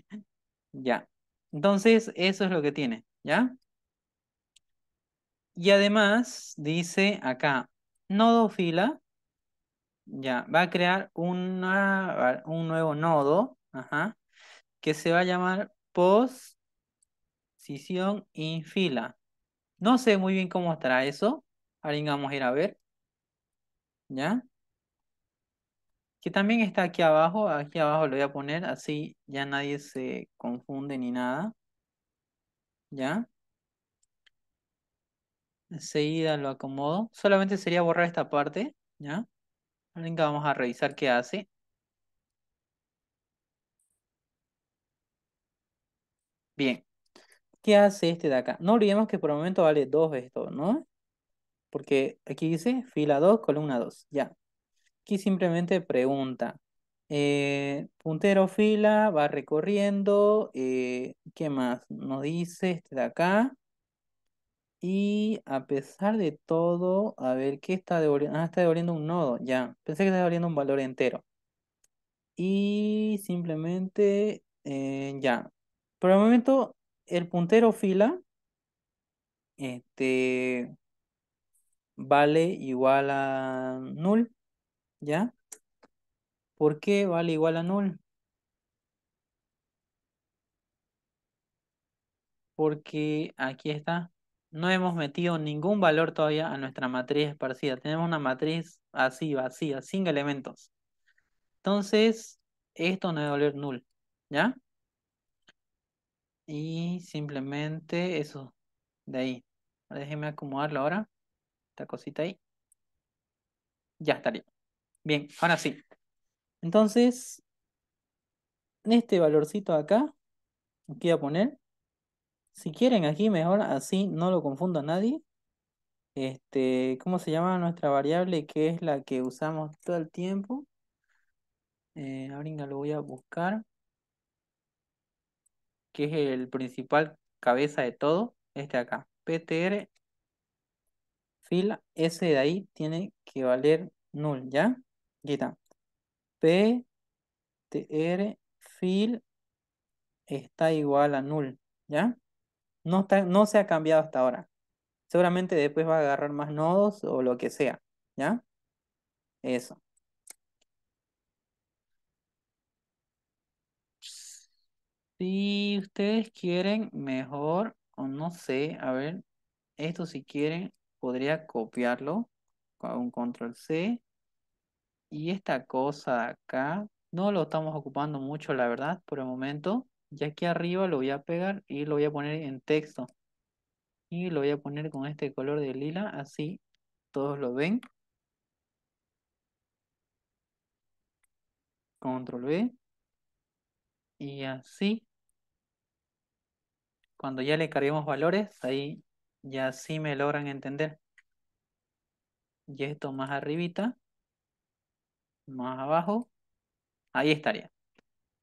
ya. Entonces, eso es lo que tiene, ¿ya? Y además dice acá, nodo fila ya, va a crear un nuevo nodo, ajá, que se va a llamar posición infila fila. No sé muy bien cómo estará eso. Ahora vamos a ir a ver. ¿Ya? Que también está aquí abajo. Aquí abajo lo voy a poner así ya nadie se confunde ni nada. ¿Ya? Enseguida lo acomodo. Solamente sería borrar esta parte. ¿Ya? Venga, vamos a revisar qué hace. Bien. ¿Qué hace este de acá? No olvidemos que por el momento vale 2 esto, ¿no? Porque aquí dice fila 2, columna 2. Ya. Aquí simplemente pregunta. Eh, puntero fila, va recorriendo. Eh, ¿Qué más nos dice este de acá? Y a pesar de todo, a ver, ¿qué está devolviendo? Ah, está devolviendo un nodo, ya. Pensé que estaba devolviendo un valor entero. Y simplemente, eh, ya. Por el momento, el puntero fila, este, vale igual a null, ¿ya? ¿Por qué vale igual a null? Porque aquí está no hemos metido ningún valor todavía a nuestra matriz esparcida. Tenemos una matriz así, vacía, sin elementos. Entonces, esto no debe valer null, ¿ya? Y simplemente eso, de ahí. Déjenme acomodarlo ahora, esta cosita ahí. Ya estaría. Bien, ahora sí. Entonces, en este valorcito acá, aquí voy a poner si quieren aquí mejor, así no lo confunda nadie. Este, ¿cómo se llama nuestra variable que es la que usamos todo el tiempo? Eh, lo voy a buscar. Que es el principal cabeza de todo. Este acá. PTR fila Ese de ahí tiene que valer null, ¿ya? Aquí está. PTR fil está igual a null, ¿ya? No, se ha cambiado hasta ahora. Seguramente después va a agarrar más nodos o lo que sea. ¿Ya? Eso. Si ustedes quieren, mejor, o no sé, a ver, esto si quieren, podría copiarlo con un control C. Y esta cosa de acá, no lo estamos ocupando mucho, la verdad, por el momento. Y aquí arriba lo voy a pegar y lo voy a poner en texto. Y lo voy a poner con este color de lila, así todos lo ven. Control V. Y así. Cuando ya le carguemos valores, ahí ya sí me logran entender. Y esto más arribita. Más abajo. Ahí estaría.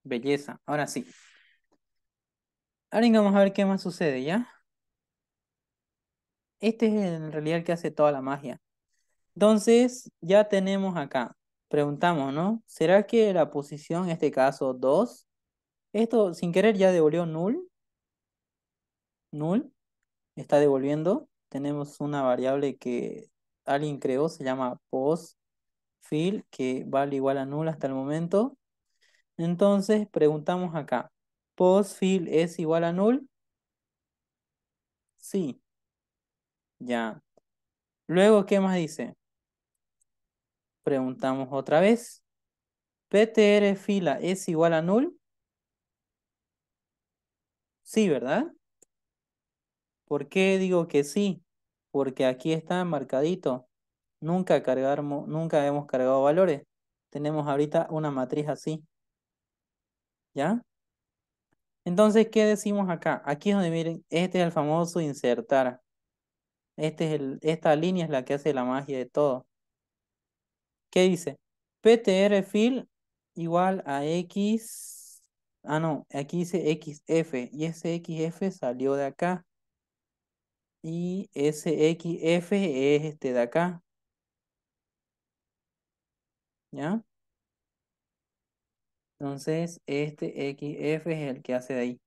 Belleza. Ahora sí. Ahora vamos a ver qué más sucede, ¿ya? Este es en realidad el que hace toda la magia. Entonces, ya tenemos acá. Preguntamos, ¿no? ¿Será que la posición, en este caso 2, esto sin querer ya devolvió null? Null está devolviendo. Tenemos una variable que alguien creó, se llama postfill, que vale igual a null hasta el momento. Entonces, preguntamos acá. Postfill es igual a null. Sí. Ya. Luego, ¿qué más dice? Preguntamos otra vez. PTR fila es igual a null. Sí, ¿verdad? ¿Por qué digo que sí? Porque aquí está marcadito. Nunca, cargamos, nunca hemos cargado valores. Tenemos ahorita una matriz así. ¿Ya? Entonces, ¿qué decimos acá? Aquí es donde miren, este es el famoso insertar. Este es el, esta línea es la que hace la magia de todo. ¿Qué dice? PTR fill igual a X. Ah, no, aquí dice XF. Y ese XF salió de acá. Y ese XF es este de acá. ¿Ya? Entonces, este XF es el que hace de ahí.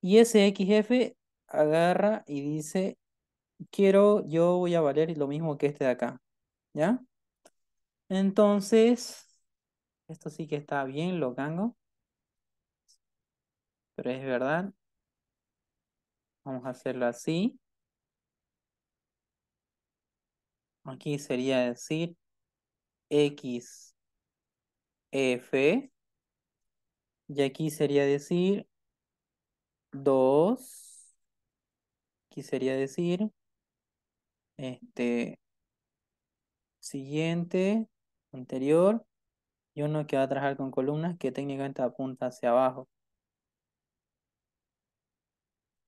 Y ese XF agarra y dice, quiero, yo voy a valer lo mismo que este de acá. ¿Ya? Entonces, esto sí que está bien, lo gango. Pero es verdad. Vamos a hacerlo así. Aquí sería decir X F. Y aquí sería decir 2. Aquí sería decir este siguiente, anterior y uno que va a trabajar con columnas que técnicamente apunta hacia abajo.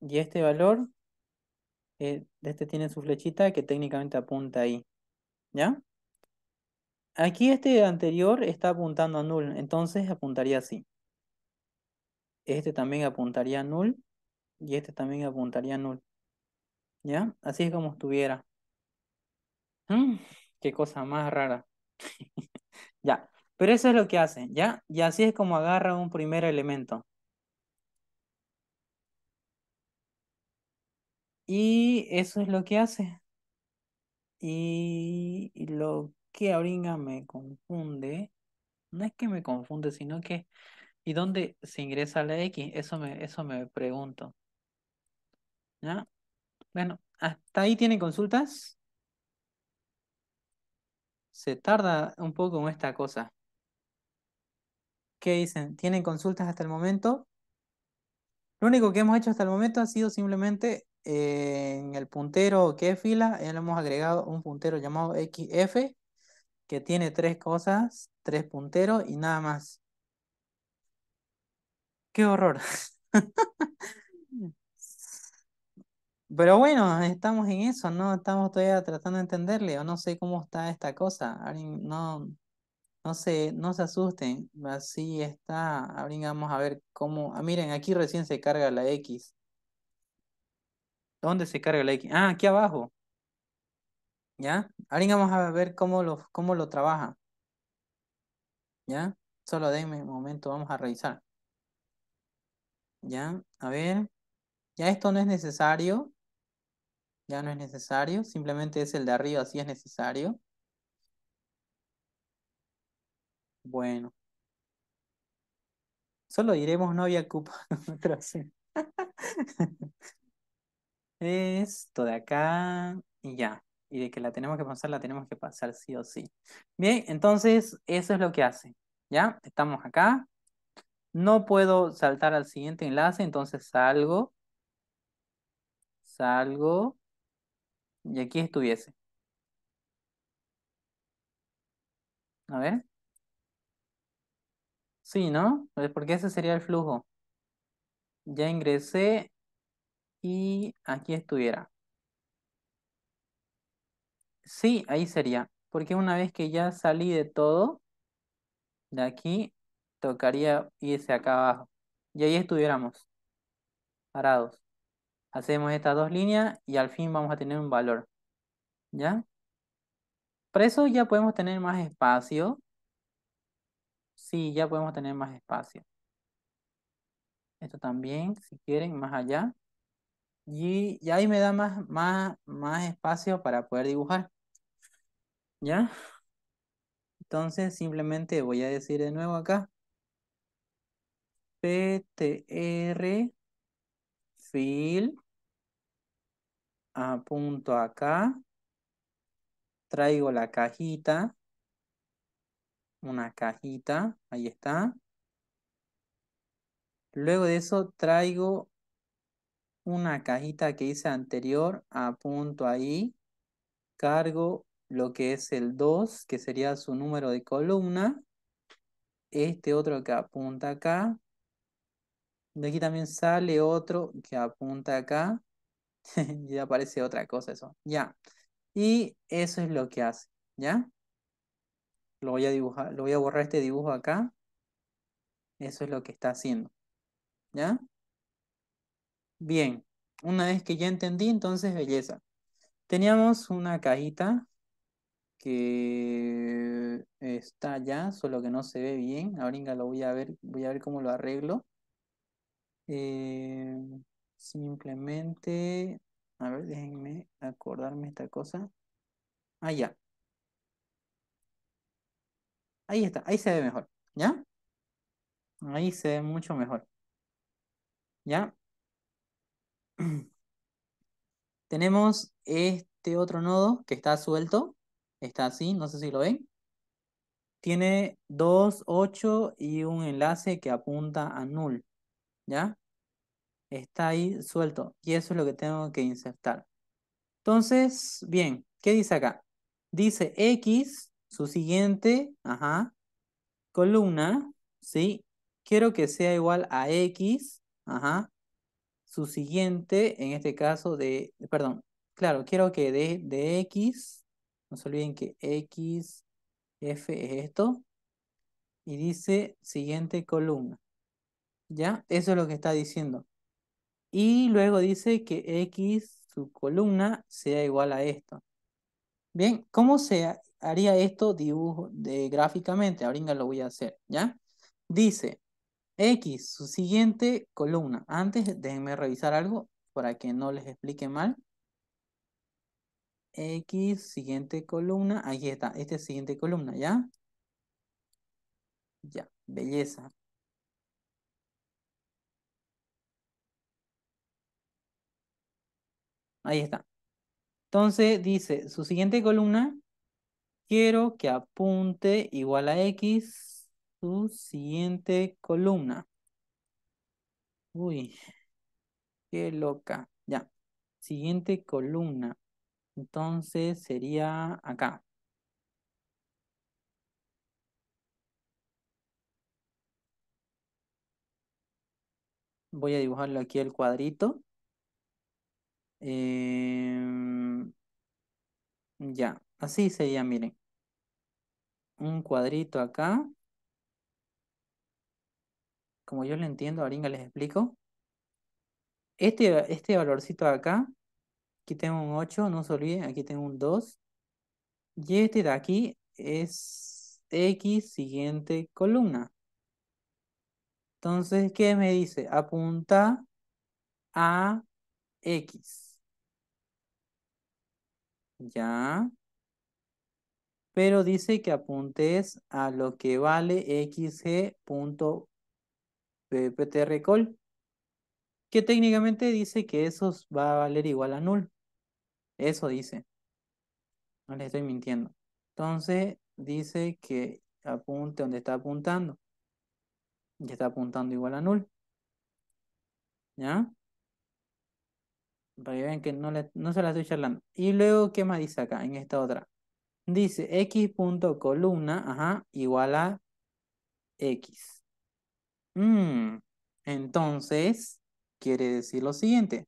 Y este valor, eh, este tiene su flechita que técnicamente apunta ahí. ¿Ya? Aquí este anterior está apuntando a null, entonces apuntaría así. Este también apuntaría a null y este también apuntaría a null. ¿Ya? Así es como estuviera. Mm, qué cosa más rara. ya, pero eso es lo que hace, ¿ya? Y así es como agarra un primer elemento. Y eso es lo que hace. Y lo que ahorita me confunde, no es que me confunde, sino que ¿y dónde se ingresa la X? Eso me, eso me pregunto. ¿Ya? Bueno, hasta ahí tienen consultas. Se tarda un poco con esta cosa. ¿Qué dicen? ¿Tienen consultas hasta el momento? Lo único que hemos hecho hasta el momento ha sido simplemente eh, en el puntero que fila, ya le hemos agregado un puntero llamado XF que tiene tres cosas, tres punteros y nada más. ¡Qué horror! Mm. Pero bueno, estamos en eso, ¿no? Estamos todavía tratando de entenderle, o no sé cómo está esta cosa. No, no se, no se asusten, así está. Ahorita a ver cómo. Ah, miren, aquí recién se carga la X. ¿Dónde se carga la X? Ah, aquí abajo. ¿Ya? Ahora vamos a ver cómo lo, cómo lo trabaja. ¿Ya? Solo denme un momento, vamos a revisar. ¿Ya? A ver. Ya esto no es necesario. Ya no es necesario. Simplemente es el de arriba, así es necesario. Bueno. Solo diremos había culpa Esto de acá y ya y de que la tenemos que pasar, la tenemos que pasar sí o sí. Bien, entonces eso es lo que hace. ¿Ya? Estamos acá. No puedo saltar al siguiente enlace, entonces salgo. Salgo. Y aquí estuviese. A ver. Sí, ¿no? Porque ese sería el flujo. Ya ingresé y aquí estuviera. Sí, ahí sería. Porque una vez que ya salí de todo, de aquí, tocaría irse acá abajo. Y ahí estuviéramos. Parados. Hacemos estas dos líneas y al fin vamos a tener un valor. ¿Ya? Para eso ya podemos tener más espacio. Sí, ya podemos tener más espacio. Esto también, si quieren, más allá. Y, ahí me da más, más, más espacio para poder dibujar. ¿Ya? Entonces simplemente voy a decir de nuevo acá. PTR fill apunto acá. Traigo la cajita. Una cajita. Ahí está. Luego de eso traigo una cajita que hice anterior. Apunto ahí. Cargo lo que es el 2, que sería su número de columna. Este otro que apunta acá. De aquí también sale otro que apunta acá. y aparece otra cosa eso. Ya. Y eso es lo que hace. ¿Ya? Lo voy a dibujar, lo voy a borrar este dibujo acá. Eso es lo que está haciendo. ¿Ya? Bien. Una vez que ya entendí, entonces belleza. Teníamos una cajita que está ya, solo que no se ve bien. Ahora lo voy a ver, voy a ver cómo lo arreglo. Eh, simplemente, a ver, déjenme acordarme esta cosa. Ahí ya. Ahí está, ahí se ve mejor, ¿ya? Ahí se ve mucho mejor. ¿Ya? Tenemos este otro nodo que está suelto, Está así, no sé si lo ven. Tiene 2, 8 y un enlace que apunta a null. ¿Ya? Está ahí suelto. Y eso es lo que tengo que insertar. Entonces, bien, ¿qué dice acá? Dice X, su siguiente, ajá, columna, ¿sí? Quiero que sea igual a X, ajá, su siguiente, en este caso de, perdón, claro, quiero que de, de X no se olviden que X, F es esto. Y dice siguiente columna. ¿Ya? Eso es lo que está diciendo. Y luego dice que X, su columna, sea igual a esto. Bien, ¿cómo se haría esto dibujo de, gráficamente? Ahorita lo voy a hacer, ¿ya? Dice X, su siguiente columna. Antes, déjenme revisar algo para que no les explique mal. X, siguiente columna, ahí está, esta es siguiente columna, ¿ya? Ya, belleza. Ahí está. Entonces dice, su siguiente columna, quiero que apunte igual a X, su siguiente columna. Uy, qué loca. Ya, siguiente columna. Entonces sería acá. Voy a dibujarlo aquí el cuadrito. Em, ya, así sería, miren. Un cuadrito acá. Como yo lo entiendo, ahorita les explico. Este, este valorcito de acá Aquí tengo un 8, no se olviden, aquí tengo un 2. Y este de aquí es X siguiente columna. Entonces, ¿qué me dice? Apunta a X. Ya. Pero dice que apuntes a lo que vale xg.pptrcol. Que técnicamente dice que eso va a valer igual a null. Eso dice. No le estoy mintiendo. Entonces dice que apunte donde está apuntando. ya está apuntando igual a null. ¿Ya? Para que vean que no, no se la estoy charlando. Y luego, ¿qué más dice acá? En esta otra. Dice x.columna columna, ajá, igual a x. Mm, entonces, quiere decir lo siguiente.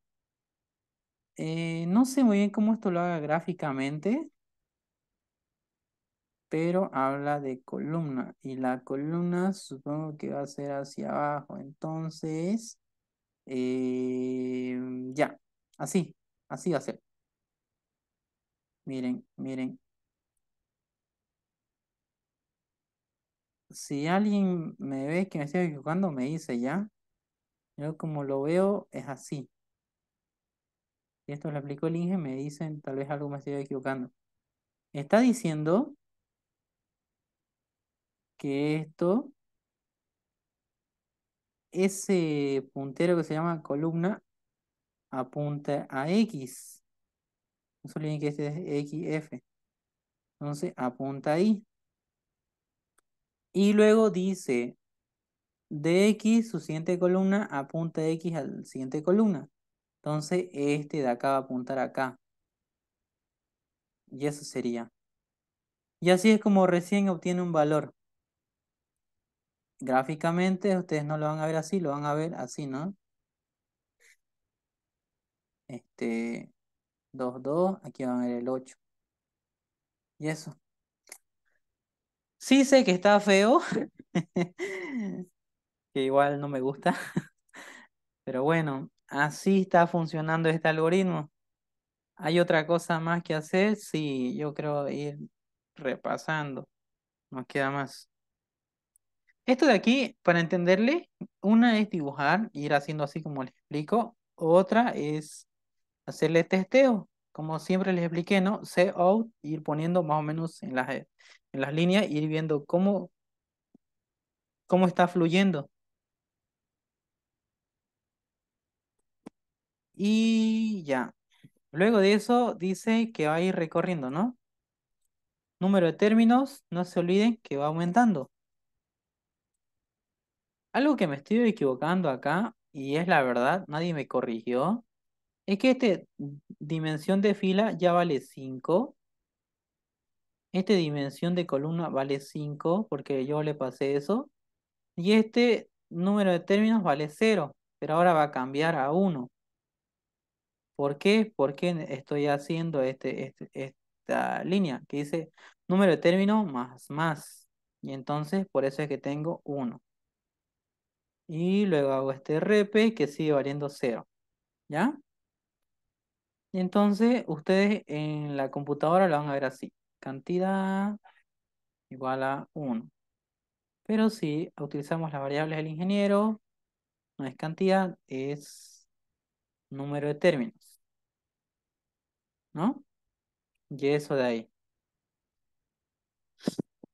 Eh, no sé muy bien cómo esto lo haga gráficamente, pero habla de columna y la columna supongo que va a ser hacia abajo. Entonces, em, ya, así, así va a ser. Miren, miren. Si alguien me ve que me estoy equivocando, me dice ya. Yo como lo veo es así. Si esto lo aplico el INGE, me dicen, tal vez algo me estoy equivocando. Está diciendo que esto, ese puntero que se llama columna, apunta a X. No se olviden que este es XF. Entonces apunta ahí. Y luego dice, de X, su siguiente columna, apunta X al siguiente columna. Entonces, este de acá va a apuntar acá. Y eso sería. Y así es como recién obtiene un valor. Gráficamente, ustedes no lo van a ver así, lo van a ver así, ¿no? Este, 2, 2, aquí van a ver el 8. Y eso. Sí sé que está feo, que igual no me gusta, pero bueno, así está funcionando este algoritmo. ¿Hay otra cosa más que hacer? Sí, yo creo ir repasando. Nos queda más. Esto de aquí, para entenderle, una es dibujar, ir haciendo así como les explico. Otra es hacerle testeo, como siempre les expliqué, ¿no? C out, ir poniendo más o menos en las, en las líneas, ir viendo cómo, cómo está fluyendo. Y ya. Luego de eso dice que va a ir recorriendo, ¿no? Número de términos, no se olviden que va aumentando. Algo que me estoy equivocando acá, y es la verdad, nadie me corrigió, es que esta dimensión de fila ya vale 5. Este dimensión de columna vale 5 porque yo le pasé eso. Y este número de términos vale 0, pero ahora va a cambiar a 1. ¿Por qué? Porque estoy haciendo este, este, esta línea que dice número de término más más? Y entonces por eso es que tengo 1. Y luego hago este rep que sigue valiendo 0. ¿Ya? Y entonces ustedes en la computadora lo van a ver así. Cantidad igual a 1. Pero si utilizamos las variables del ingeniero, no es cantidad, es número de términos. ¿no? Y eso de ahí.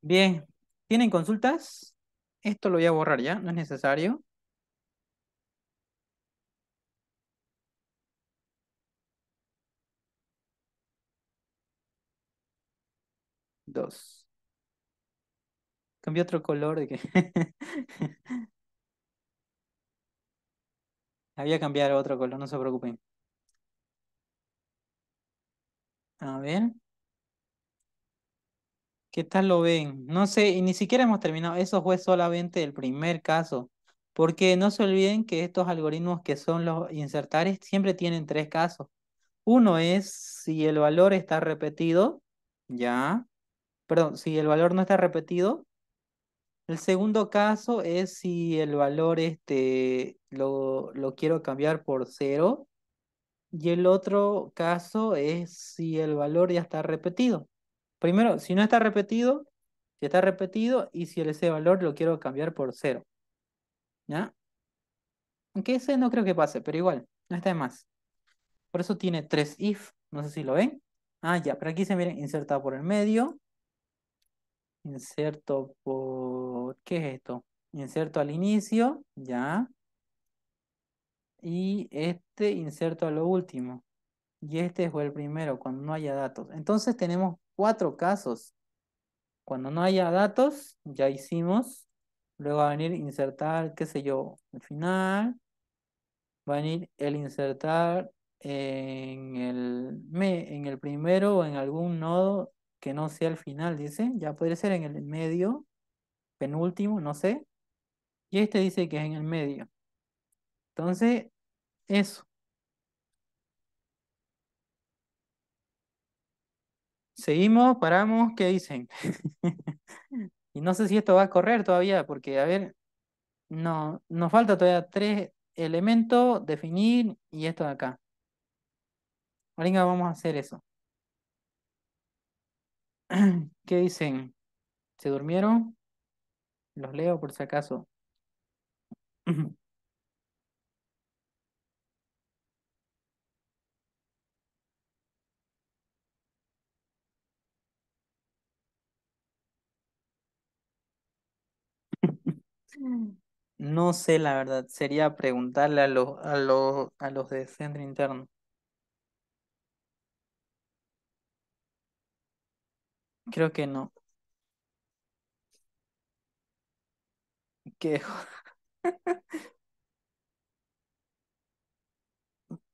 Bien, ¿tienen consultas? Esto lo voy a borrar ya, no es necesario. Dos. cambió otro color de que... Había cambiado otro color, no se preocupen. A ver. ¿Qué tal lo ven? No sé, y ni siquiera hemos terminado. Eso fue solamente el primer caso. Porque no se olviden que estos algoritmos que son los insertares siempre tienen tres casos. Uno es si el valor está repetido, ya. Perdón, si el valor no está repetido. El segundo caso es si el valor este, lo, lo quiero cambiar por cero. Y el otro caso es si el valor ya está repetido. Primero, si no está repetido, si está repetido y si ese valor lo quiero cambiar por cero. ¿Ya? Aunque ese no creo que pase, pero igual, no está de más. Por eso tiene tres if, no sé si lo ven. Ah, ya, pero aquí se miren, insertado por el medio. Inserto por... ¿Qué es esto? Inserto al inicio, ya y este inserto a lo último. Y este fue el primero, cuando no haya datos. Entonces tenemos cuatro casos. Cuando no haya datos, ya hicimos. Luego va a venir insertar, qué sé yo, el final. Va a venir el insertar en el, en el primero o en algún nodo que no sea el final, dice. Ya podría ser en el medio, penúltimo, no sé. Y este dice que es en el medio. Entonces, eso. Seguimos, paramos, ¿qué dicen? y no sé si esto va a correr todavía, porque a ver, no, nos falta todavía tres elementos, definir y esto de acá. Venga, vamos a hacer eso. ¿Qué dicen? ¿Se durmieron? Los leo por si acaso. No sé, la verdad. Sería preguntarle a los, a los, a los de centro interno. Creo que no.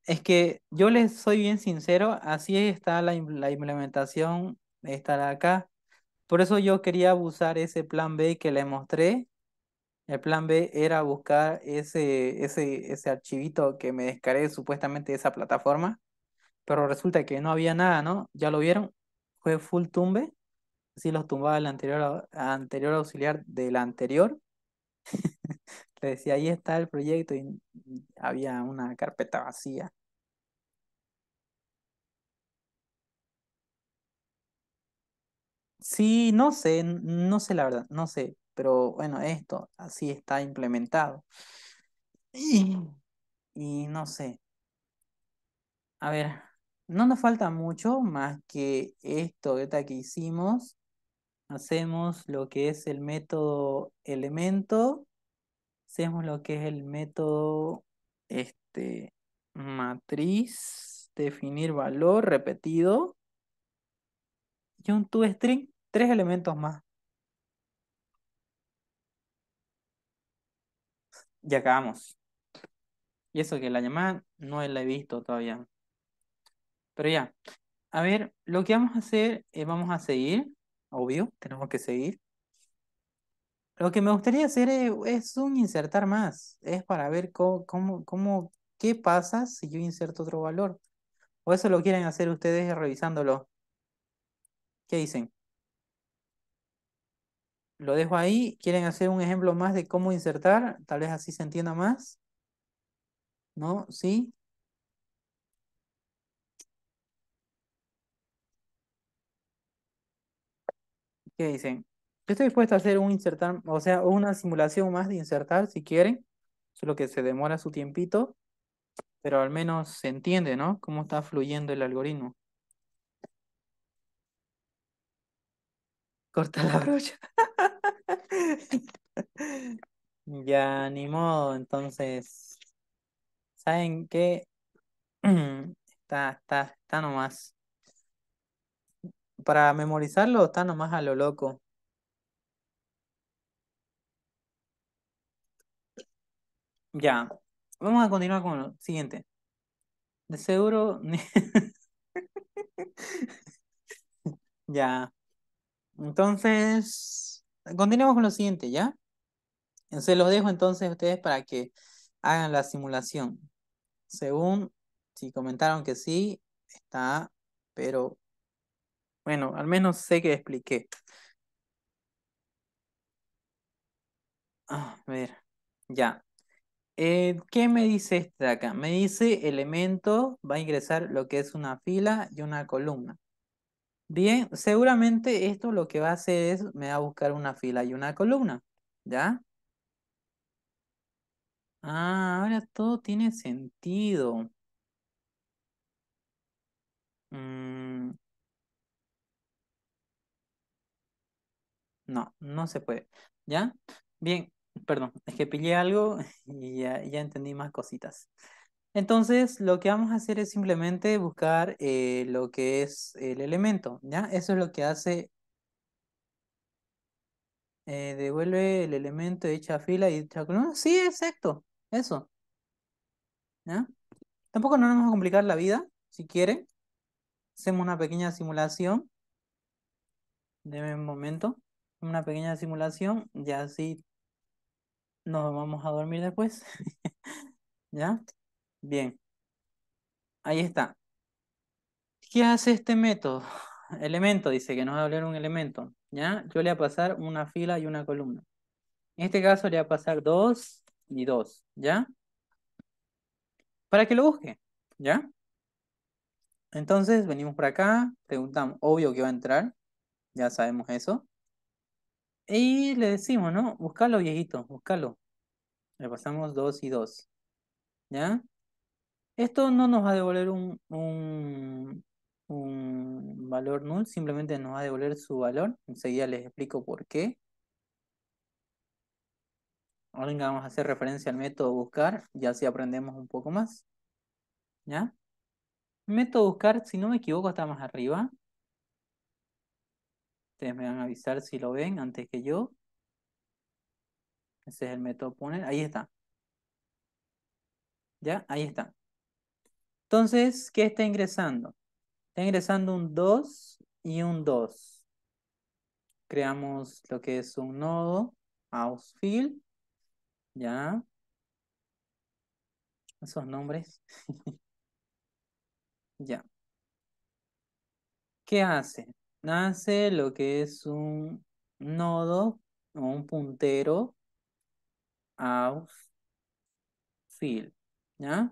Es que yo les soy bien sincero, así está la, la implementación, estará acá. Por eso yo quería abusar ese plan B que le mostré el plan B era buscar ese, ese, ese archivito que me descargué supuestamente de esa plataforma, pero resulta que no había nada, ¿no? Ya lo vieron, fue full tumbe, Si los tumbaba el anterior, anterior auxiliar del anterior. Le decía, ahí está el proyecto y había una carpeta vacía. Sí, no sé, no sé la verdad, no sé pero bueno, esto así está implementado. Y, no sé. A ver, no nos falta mucho más que esto que hicimos. Hacemos lo que es el método elemento. Hacemos lo que es el método este, matriz, definir valor repetido. Y un toString, tres elementos más. Ya acabamos. Y eso que la llamada no la he visto todavía. Pero ya. A ver, lo que vamos a hacer es vamos a seguir, obvio, tenemos que seguir. Lo que me gustaría hacer es, un insertar más. Es para ver cómo, cómo, qué pasa si yo inserto otro valor. O eso lo quieren hacer ustedes revisándolo. ¿Qué dicen? lo dejo ahí. ¿Quieren hacer un ejemplo más de cómo insertar? Tal vez así se entienda más. ¿No? ¿Sí? ¿Qué dicen? Yo estoy dispuesto a hacer un insertar, o sea, una simulación más de insertar si quieren. Solo que se demora su tiempito. Pero al menos se entiende, ¿no? Cómo está fluyendo el algoritmo. corta la brocha. ya, ni modo, entonces. ¿Saben qué? está, está, está nomás. Para memorizarlo está nomás a lo loco. Ya, vamos a continuar con lo siguiente. De seguro... ya, entonces, continuemos con lo siguiente, ¿ya? Se los dejo entonces a ustedes para que hagan la simulación. Según si comentaron que sí, está, pero bueno, al menos sé que expliqué. Ah, a ver, ya. Eh, ¿Qué me dice este acá? Me dice elemento, va a ingresar lo que es una fila y una columna. Bien, seguramente esto lo que va a hacer es, me va a buscar una fila y una columna, ¿ya? Ah, ahora todo tiene sentido. Mm. No, no se puede, ¿ya? Bien, perdón, es que pillé algo y ya entendí más cositas. Entonces, lo que vamos a hacer es simplemente buscar eh, lo que es el elemento, ¿ya? Eso es lo que hace... Eh, devuelve el elemento de dicha fila y dicha columna. Sí, exacto, eso. ¿Ya? Tampoco nos vamos a complicar la vida, si quieren. Hacemos una pequeña simulación. Deme un momento. Una pequeña simulación, ya así nos vamos a dormir después. ¿Ya? Bien, ahí está. ¿Qué hace este método? Elemento, dice que nos va a hablar un elemento. ¿ya? Yo le voy a pasar una fila y una columna. En este caso le voy a pasar dos y dos. ¿ya? Para que lo busque, ¿ya? Entonces venimos por acá, preguntamos, obvio que va a entrar, ya sabemos eso. Y le decimos, ¿no? Búscalo, viejito, Búscalo. Le pasamos dos y dos. ¿ya? Esto no nos va a devolver un, un, valor null, simplemente nos va a devolver su valor. Enseguida les explico por qué. Ahora vamos a hacer referencia al método buscar, ya si aprendemos un poco más. ¿Ya? Método buscar, si no me equivoco, está más arriba. Ustedes me van a avisar si lo ven antes que yo. Ese es el método poner. Ahí está. ¿Ya? Ahí está. Entonces, ¿qué está ingresando? Está ingresando un 2 y un 2. Creamos lo que es un nodo, ausfield. ya. Esos nombres. ya. ¿Qué hace? Nace lo que es un nodo o un puntero ausfield. ¿ya?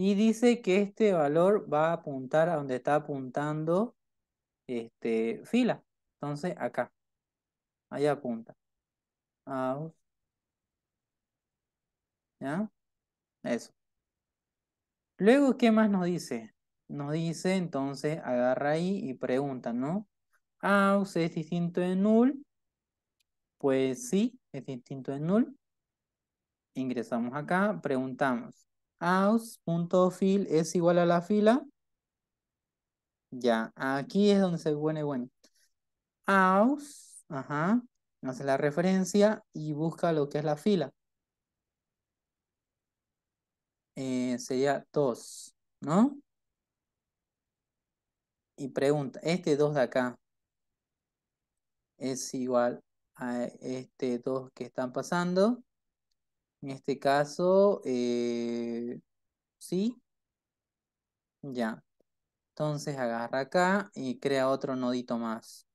Y dice que este valor va a apuntar a donde está apuntando este, fila. Entonces, acá. Allá apunta. aus ¿Ya? Eso. Luego, ¿qué más nos dice? Nos dice, entonces, agarra ahí y pregunta, ¿no? Aus es distinto de null. Pues sí, es distinto de null. Ingresamos acá, preguntamos aus.fill es igual a la fila. Ya, aquí es donde se pone bueno. AUS. ajá, hace la referencia y busca lo que es la fila. Eh, sería 2, ¿no? Y pregunta, este 2 de acá es igual a este 2 que están pasando. En este caso, eh, sí. Ya. Entonces agarra acá y crea otro nodito más.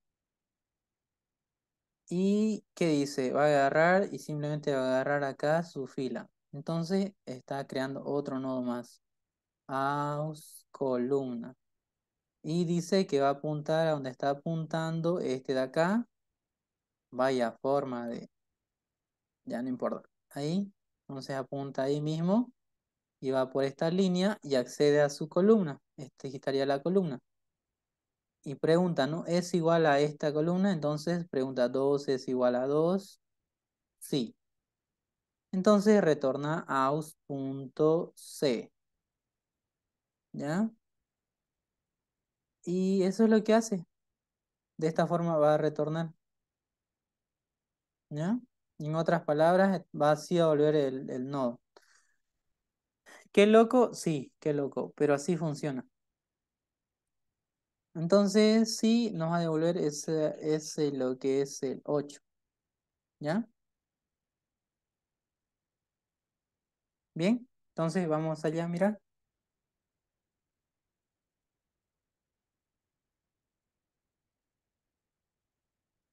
¿Y qué dice? Va a agarrar y simplemente va a agarrar acá su fila. Entonces está creando otro nodo más. Aus columna. Y dice que va a apuntar a donde está apuntando este de acá. Vaya forma de... Ya no importa. Ahí. Entonces apunta ahí mismo y va por esta línea y accede a su columna. Este estaría la columna. Y pregunta, ¿no? ¿Es igual a esta columna? Entonces pregunta 2 es igual a 2. Sí. Entonces retorna aus.c. ¿Ya? Y eso es lo que hace. De esta forma va a retornar. ¿Ya? En otras palabras, va así a volver el, nodo. Qué loco, sí, qué loco, pero así funciona. Entonces, sí, nos va a devolver ese, ese lo que es el 8. ¿Ya? Bien, entonces vamos allá a mirar.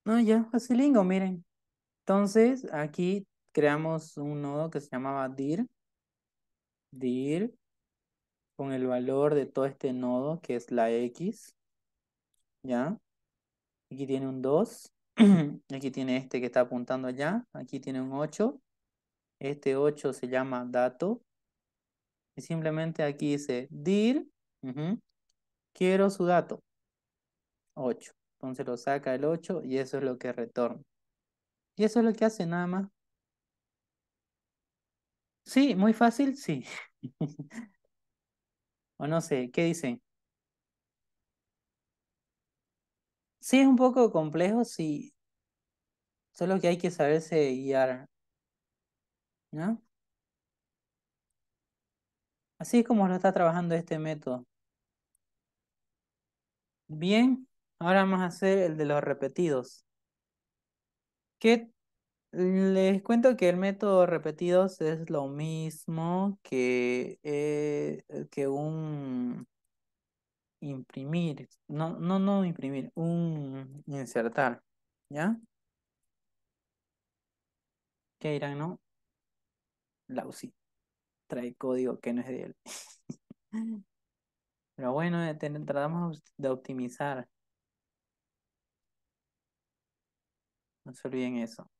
No, ya, lindo. miren. Entonces, aquí creamos un nodo que se llamaba dir, dir, con el valor de todo este nodo que es la x, ¿ya? Aquí tiene un 2, aquí tiene este que está apuntando allá, aquí tiene un 8, este 8 se llama dato, y simplemente aquí dice dir, quiero su dato, 8. Entonces lo saca el 8 y eso es lo que retorna. Y eso es lo que hace nada más. Sí, muy fácil, sí. o no sé, ¿qué dicen? Sí, es un poco complejo, sí. Solo que hay que saberse guiar. ¿No? Así es como lo está trabajando este método. Bien, ahora vamos a hacer el de los repetidos. Que les cuento que el método repetidos es lo mismo que, eh, que un imprimir, no, no, no imprimir, un insertar, ¿ya? ¿Qué dirán, no? La Lausi, trae código que no es de él. Pero bueno, eh, tratamos de optimizar No se olviden eso.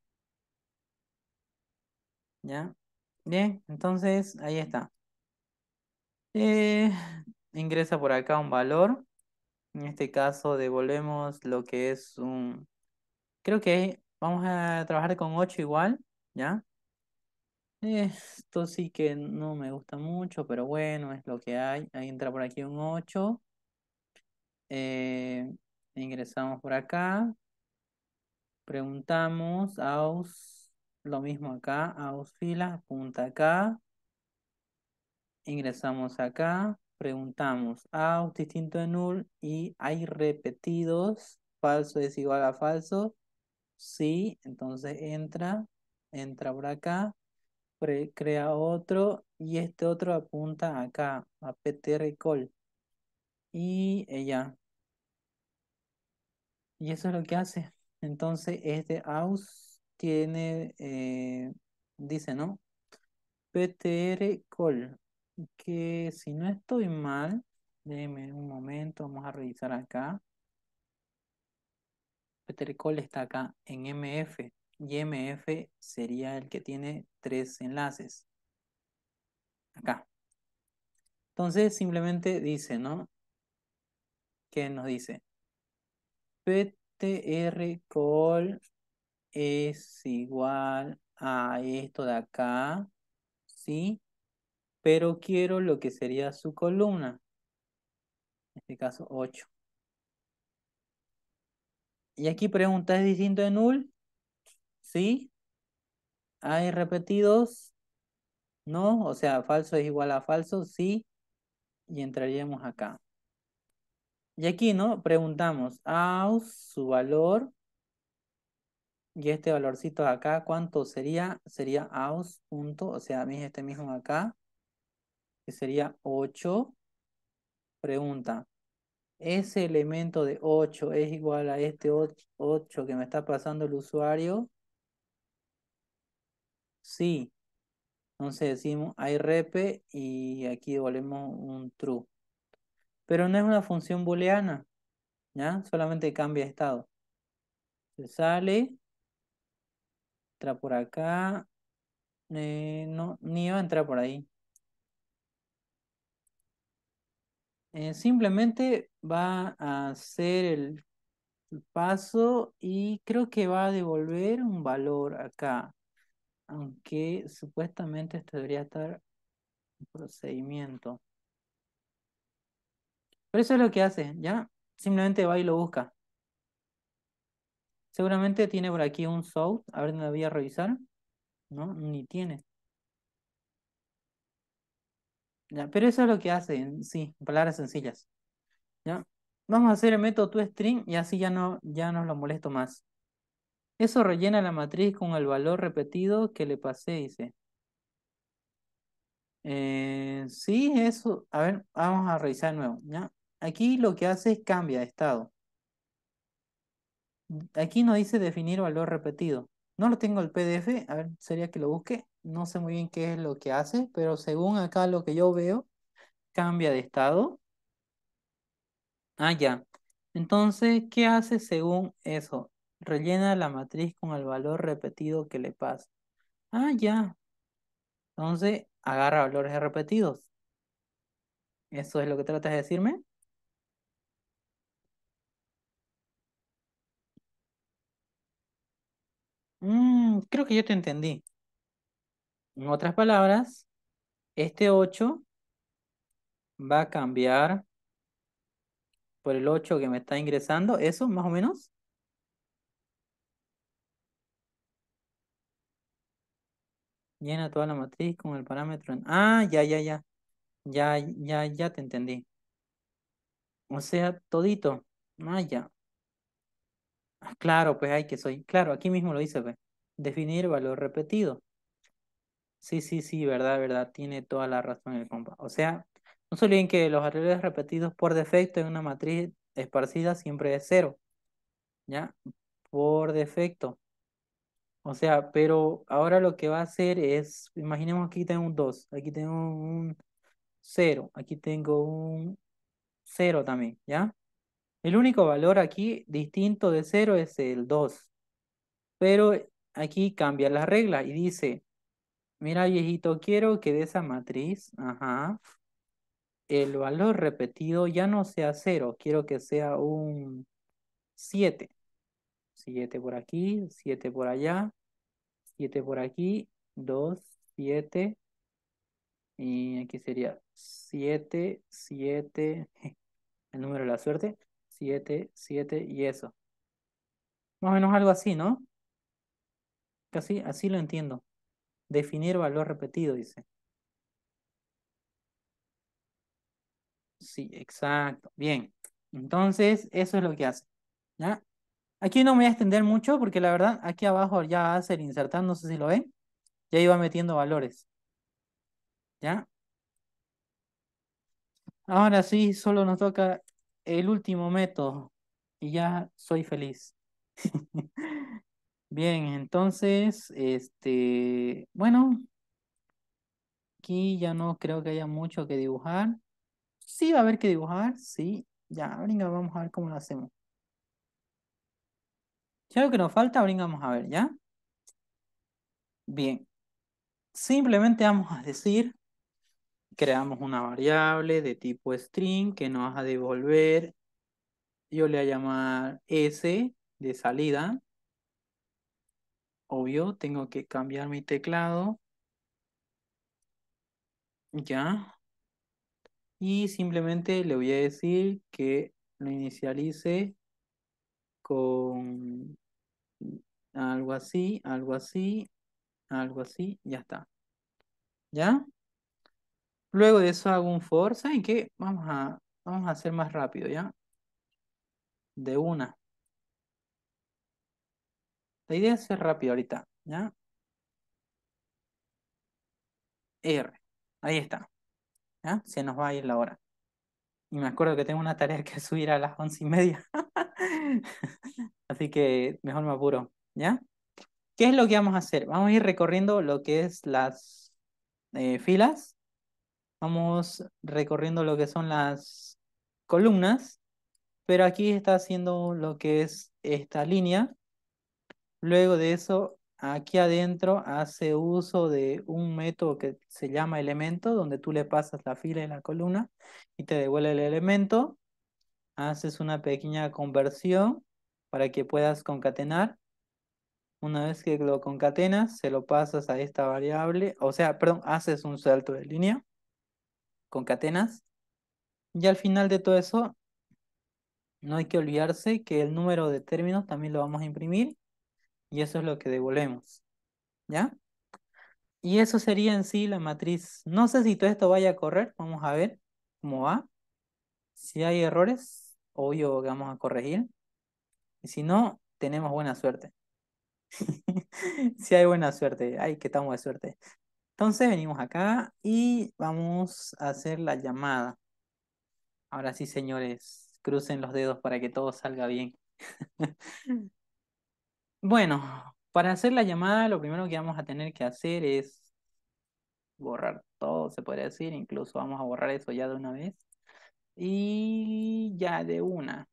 ¿Ya? Bien, entonces ahí está. Eh, ingresa por acá un valor. En este caso devolvemos lo que es un... Creo que vamos a trabajar con 8 igual, ¿ya? Esto sí que no me gusta mucho, pero bueno, es lo que hay. Ahí entra por aquí un 8. Eh, ingresamos por acá. Preguntamos aus, lo mismo acá, aus fila, apunta acá. Ingresamos acá, preguntamos aus distinto de null y hay repetidos, falso es igual a falso, sí, entonces entra, entra por acá, crea otro y este otro apunta acá, a ptr call y ella. Eh, y eso es lo que hace. Entonces, este aus tiene, eh, dice, ¿no? PTR call, que si no estoy mal, déjenme un momento, vamos a revisar acá. PTR call está acá en MF y MF sería el que tiene tres enlaces. Acá. Entonces simplemente dice, ¿no? ¿Qué nos dice? Ptr. Este r col es igual a esto de acá, ¿sí? Pero quiero lo que sería su columna. En este caso, 8. Y aquí pregunta, ¿es distinto de null? ¿Sí? ¿Hay repetidos? ¿No? O sea, falso es igual a falso, sí. Y entraríamos acá. Y aquí, ¿no? Preguntamos, aus, su valor, y este valorcito de acá, ¿cuánto sería? Sería aus, punto, o sea, este mismo acá, que sería 8. Pregunta, ¿ese elemento de 8 es igual a este 8 que me está pasando el usuario? Sí. Entonces decimos hay repe y aquí volvemos un true pero no es una función booleana, ¿ya? Solamente cambia estado. Se sale, entra por acá, eh, no, ni va a entrar por ahí. Eh, simplemente va a hacer el, paso y creo que va a devolver un valor acá. Aunque supuestamente esto debería estar en procedimiento. Pero eso es lo que hace, ¿ya? Simplemente va y lo busca. Seguramente tiene por aquí un South. a ver, me voy a revisar. No, ni tiene. ¿Ya? Pero eso es lo que hace, sí, en palabras sencillas. ¿Ya? Vamos a hacer el método toString y así ya no, ya lo molesto más. Eso rellena la matriz con el valor repetido que le pasé, dice. Eh, sí, eso. A ver, vamos a revisar de nuevo. ¿ya? Aquí lo que hace es cambia de estado. Aquí no dice definir valor repetido. No lo tengo el PDF, a ver, sería que lo busque. No sé muy bien qué es lo que hace, pero según acá lo que yo veo, cambia de estado. Ah, ya. Entonces, ¿qué hace según eso? Rellena la matriz con el valor repetido que le pasa. Ah, ya. Entonces, agarra valores repetidos. ¿Eso es lo que tratas de decirme? Mm, creo que yo te entendí. En otras palabras, este 8 va a cambiar por el 8 que me está ingresando. ¿Eso más o menos? Llena toda la matriz con el parámetro. En... Ah, ya, ya, ya. Ya, ya, ya te entendí. O sea, todito. Ah, ya. Ah, claro, pues hay que soy. Claro, aquí mismo lo dice, pues. Definir valor repetido. Sí, sí, sí, verdad, verdad. Tiene toda la razón el compa. O sea, no se olviden que los arreglos repetidos por defecto en una matriz esparcida siempre es cero. ¿Ya? Por defecto. O sea, pero ahora lo que va a hacer es, imaginemos aquí tengo un 2, aquí tengo un 0, aquí tengo un 0 también, ¿ya? El único valor aquí distinto de 0 es el 2. Pero aquí cambia la regla y dice, mira viejito, quiero que de esa matriz, ajá, el valor repetido ya no sea 0, quiero que sea un 7. 7 por aquí, 7 por allá, 7 por aquí, 2, 7. Y aquí sería 7, 7, el número de la suerte. 7, 7 y eso. Más o menos algo así, ¿no? Casi así lo entiendo. Definir valor repetido, dice. Sí, exacto. Bien. Entonces, eso es lo que hace. ¿ya? Aquí no me voy a extender mucho porque la verdad, aquí abajo ya hace el insertar, no sé si lo ven. Ya iba metiendo valores. ¿Ya? Ahora sí, solo nos toca el último método y ya soy feliz. Bien, entonces, este, bueno, aquí ya no creo que haya mucho que dibujar. Sí, va a haber que dibujar, sí. Ya, venga, vamos a ver cómo lo hacemos. Ya lo que nos falta, venga, vamos a ver, ¿ya? Bien. Simplemente vamos a decir creamos una variable de tipo string que nos va a devolver, yo le voy a llamar S de salida. Obvio, tengo que cambiar mi teclado. Ya. Y simplemente le voy a decir que lo inicialice con algo así, algo así, algo así, ya está. ¿Ya? Luego de eso hago un for. ¿Saben que Vamos a, vamos a hacer más rápido, ¿ya? De una. La idea es ser rápido ahorita, ¿ya? R. Ahí está. ¿Ya? Se nos va a ir la hora. Y me acuerdo que tengo una tarea que subir a las once y media. Así que mejor me apuro, ¿ya? ¿Qué es lo que vamos a hacer? Vamos a ir recorriendo lo que es las eh, filas Vamos recorriendo lo que son las columnas, pero aquí está haciendo lo que es esta línea. Luego de eso, aquí adentro hace uso de un método que se llama elemento, donde tú le pasas la fila y la columna y te devuelve el elemento. Haces una pequeña conversión para que puedas concatenar. Una vez que lo concatenas, se lo pasas a esta variable, o sea, perdón, haces un salto de línea con catenas. Y al final de todo eso, no hay que olvidarse que el número de términos también lo vamos a imprimir y eso es lo que devolvemos. ¿Ya? Y eso sería en sí la matriz. No sé si todo esto vaya a correr, vamos a ver cómo va. Si hay errores, obvio que vamos a corregir. Y si no, tenemos buena suerte. si hay buena suerte, ay, que estamos de suerte. Entonces venimos acá y vamos a hacer la llamada. Ahora sí, señores, crucen los dedos para que todo salga bien. bueno, para hacer la llamada lo primero que vamos a tener que hacer es borrar todo, se puede decir. Incluso vamos a borrar eso ya de una vez. Y ya de una.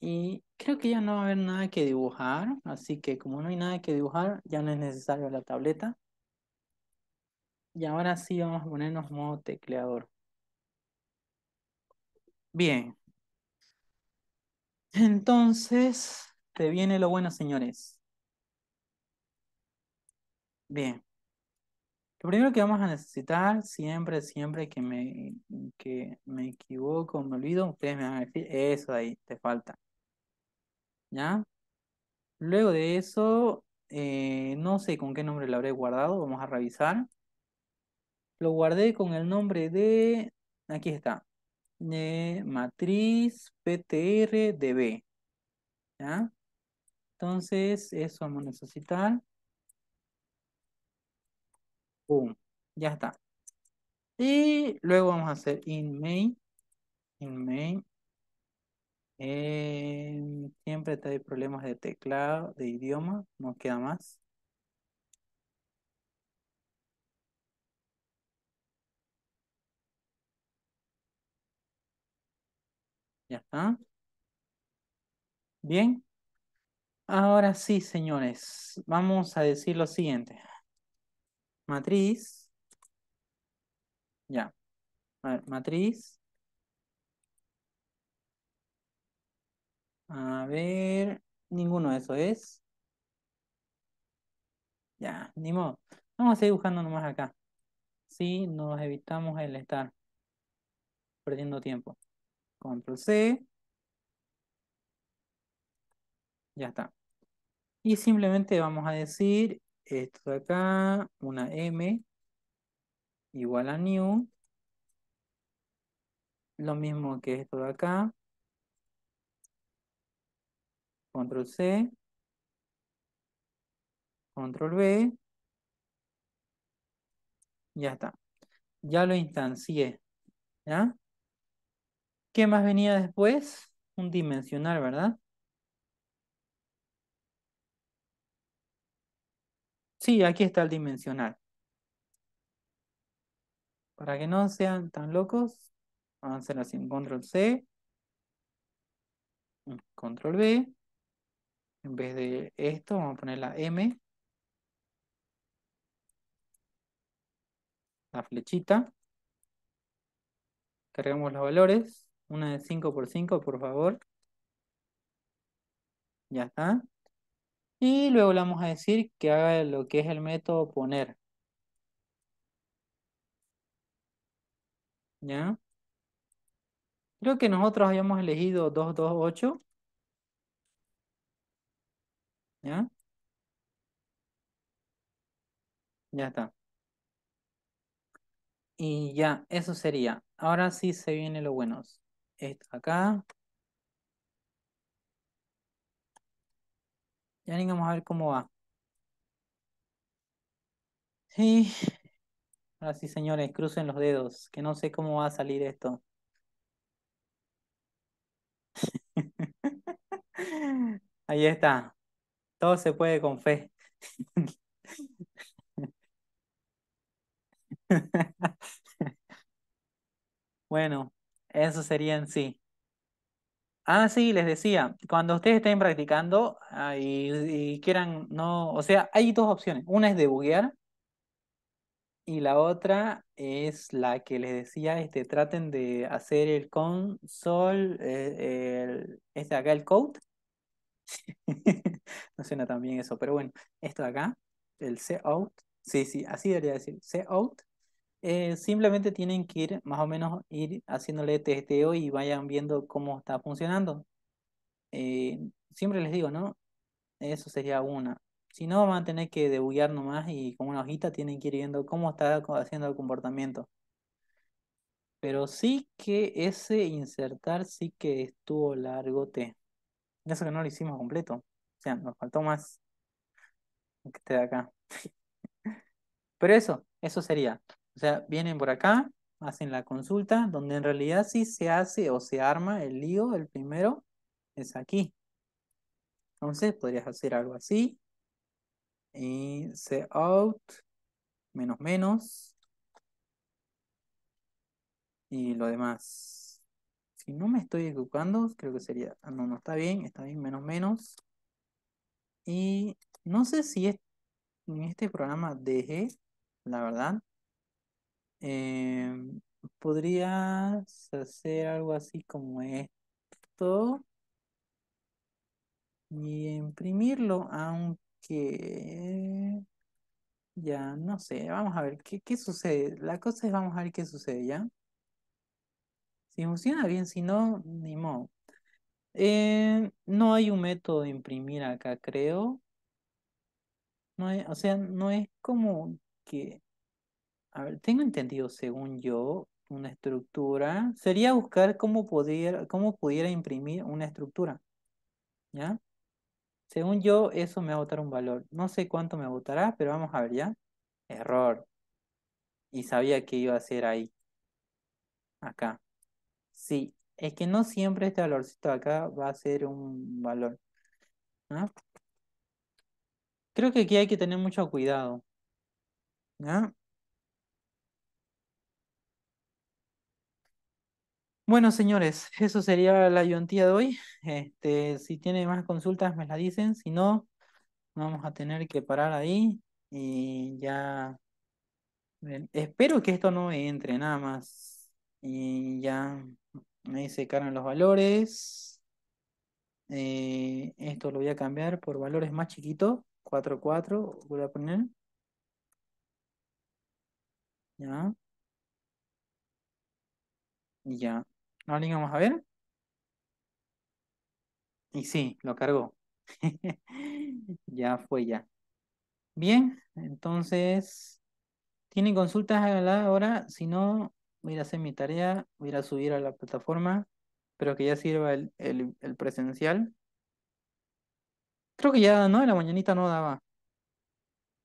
Y creo que ya no va a haber nada que dibujar. Así que como no hay nada que dibujar, ya no es necesario la tableta. Y ahora sí vamos a ponernos modo tecleador. Bien. Entonces, te viene lo bueno, señores. Bien. Lo primero que vamos a necesitar, siempre, siempre que me, que me equivoco, me olvido, ustedes me van a decir, eso de ahí, te falta. ¿Ya? Luego de eso, eh, no sé con qué nombre lo habré guardado, vamos a revisar. Lo guardé con el nombre de, aquí está, de matriz PTRDB, ¿Ya? Entonces, eso vamos a necesitar. Ya está. Y luego vamos a hacer in main. In main. Eh, siempre hay problemas de teclado, de idioma, no queda más. Ya está. Bien. Ahora sí, señores, vamos a decir lo siguiente. Matriz. Ya. A ver, matriz. A ver, ninguno de eso es. Ya, ni modo. Vamos a seguir buscando nomás acá. Sí, nos evitamos el estar perdiendo tiempo. Control C. Ya está. Y simplemente vamos a decir esto de acá, una M igual a new. Lo mismo que esto de acá. Control C. Control B. Ya está. Ya lo instancié. ¿Ya? ¿Qué más venía después? Un dimensional, ¿verdad? Sí, aquí está el dimensional. Para que no sean tan locos, vamos a hacer así, control C, control B, en vez de esto vamos a poner la M, la flechita, cargamos los valores, una de 5 por 5, por favor. Ya está. Y luego le vamos a decir que haga lo que es el método poner. ¿Ya? Creo que nosotros habíamos elegido 8. ¿Ya? Ya está. Y ya, eso sería. Ahora sí se viene lo bueno acá. ya ahora vamos a ver cómo va. Sí. Ahora sí, señores, crucen los dedos, que no sé cómo va a salir esto. Ahí está. Todo se puede con fe. Bueno, eso sería en sí. Ah, sí, les decía, cuando ustedes estén practicando ah, y, quieran, no, o sea, hay dos opciones. Una es debuguear y la otra es la que les decía, este, traten de hacer el console, eh, el, este acá, el code. no suena tan bien eso, pero bueno, esto de acá, el cout, sí, sí, así debería decir, cout, eh, simplemente tienen que ir, más o menos, ir haciéndole testeo y vayan viendo cómo está funcionando. Eh, siempre les digo, ¿no? Eso sería una. Si no, van a tener que debuguear nomás y con una hojita tienen que ir viendo cómo está haciendo el comportamiento. Pero sí que ese insertar sí que estuvo largo Eso que no lo hicimos completo. O sea, nos faltó más que este de acá. Pero eso, eso sería. O sea, vienen por acá, hacen la consulta, donde en realidad sí se hace o se arma el lío, el primero es aquí. Entonces podrías hacer algo así. Y se out, menos menos. Y lo demás. Si no me estoy equivocando, creo que sería... Ah, no, no está bien, está bien, menos menos. Y no sé si es, en este programa DG, la verdad, Em, ¿Podrías hacer algo así como esto? Y imprimirlo, aunque... Ya, no sé, vamos a ver qué, qué sucede. La cosa es vamos a ver qué sucede, ¿ya? Si funciona bien, si no, ni modo. Em, no hay un método de imprimir acá, creo. No o sea, no es como que a ver, tengo entendido, según yo, una estructura sería buscar cómo, cómo pudiera imprimir una estructura. ¿Ya? Según yo, eso me va a botar un valor. No sé cuánto me botará, pero vamos a ver, ¿ya? Error. Y sabía que iba a ser ahí. Acá. Sí, es que no siempre este valorcito acá va a ser un valor. ¿Ya? Creo que aquí hay que tener mucho cuidado. ¿Ya? Bueno, señores, eso sería la ayuntía de hoy. Este, si tienen más consultas, me la dicen. Si no, vamos a tener que parar ahí y ya. espero que esto no entre nada más. Y ya me se cargan los valores. Eh, esto lo voy a cambiar por valores más chiquitos. 4, voy a poner. Ya. Ya. ¿No ni vamos a ver. Y sí, lo cargó. ya fue ya. Bien, entonces, ¿tienen consultas a la hora? Si no, voy a hacer mi tarea, voy a subir a la plataforma. pero que ya sirva el, el, el presencial. Creo que ya, ¿no? la mañanita no daba.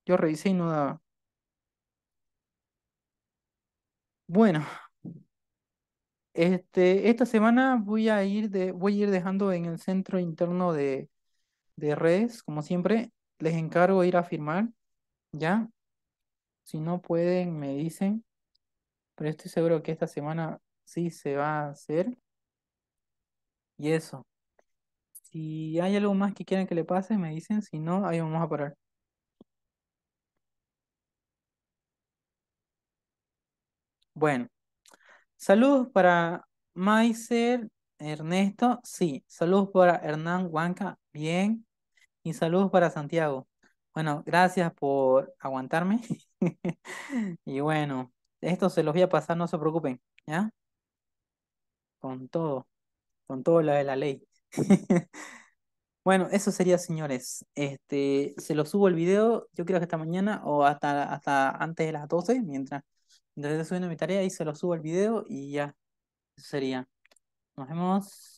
Yo revisé y no daba. Bueno, este, esta semana voy a ir de, voy a ir dejando en el centro interno de, de redes, como siempre, les encargo ir a firmar, ¿ya? Si no pueden, me dicen, pero estoy seguro que esta semana sí se va a hacer. Y eso. Si hay algo más que quieran que le pase, me dicen, si no, ahí vamos a parar. Bueno. Saludos para Maiser, Ernesto, sí. Saludos para Hernán Huanca, bien. Y saludos para Santiago. Bueno, gracias por aguantarme. y bueno, esto se los voy a pasar, no se preocupen, ¿ya? Con todo, con todo lo de la ley. bueno, eso sería, señores. Este, se los subo el video, yo creo que esta mañana o hasta, hasta antes de las 12, mientras entonces subiendo mi tarea y se lo subo al video y ya. Eso sería. Nos vemos.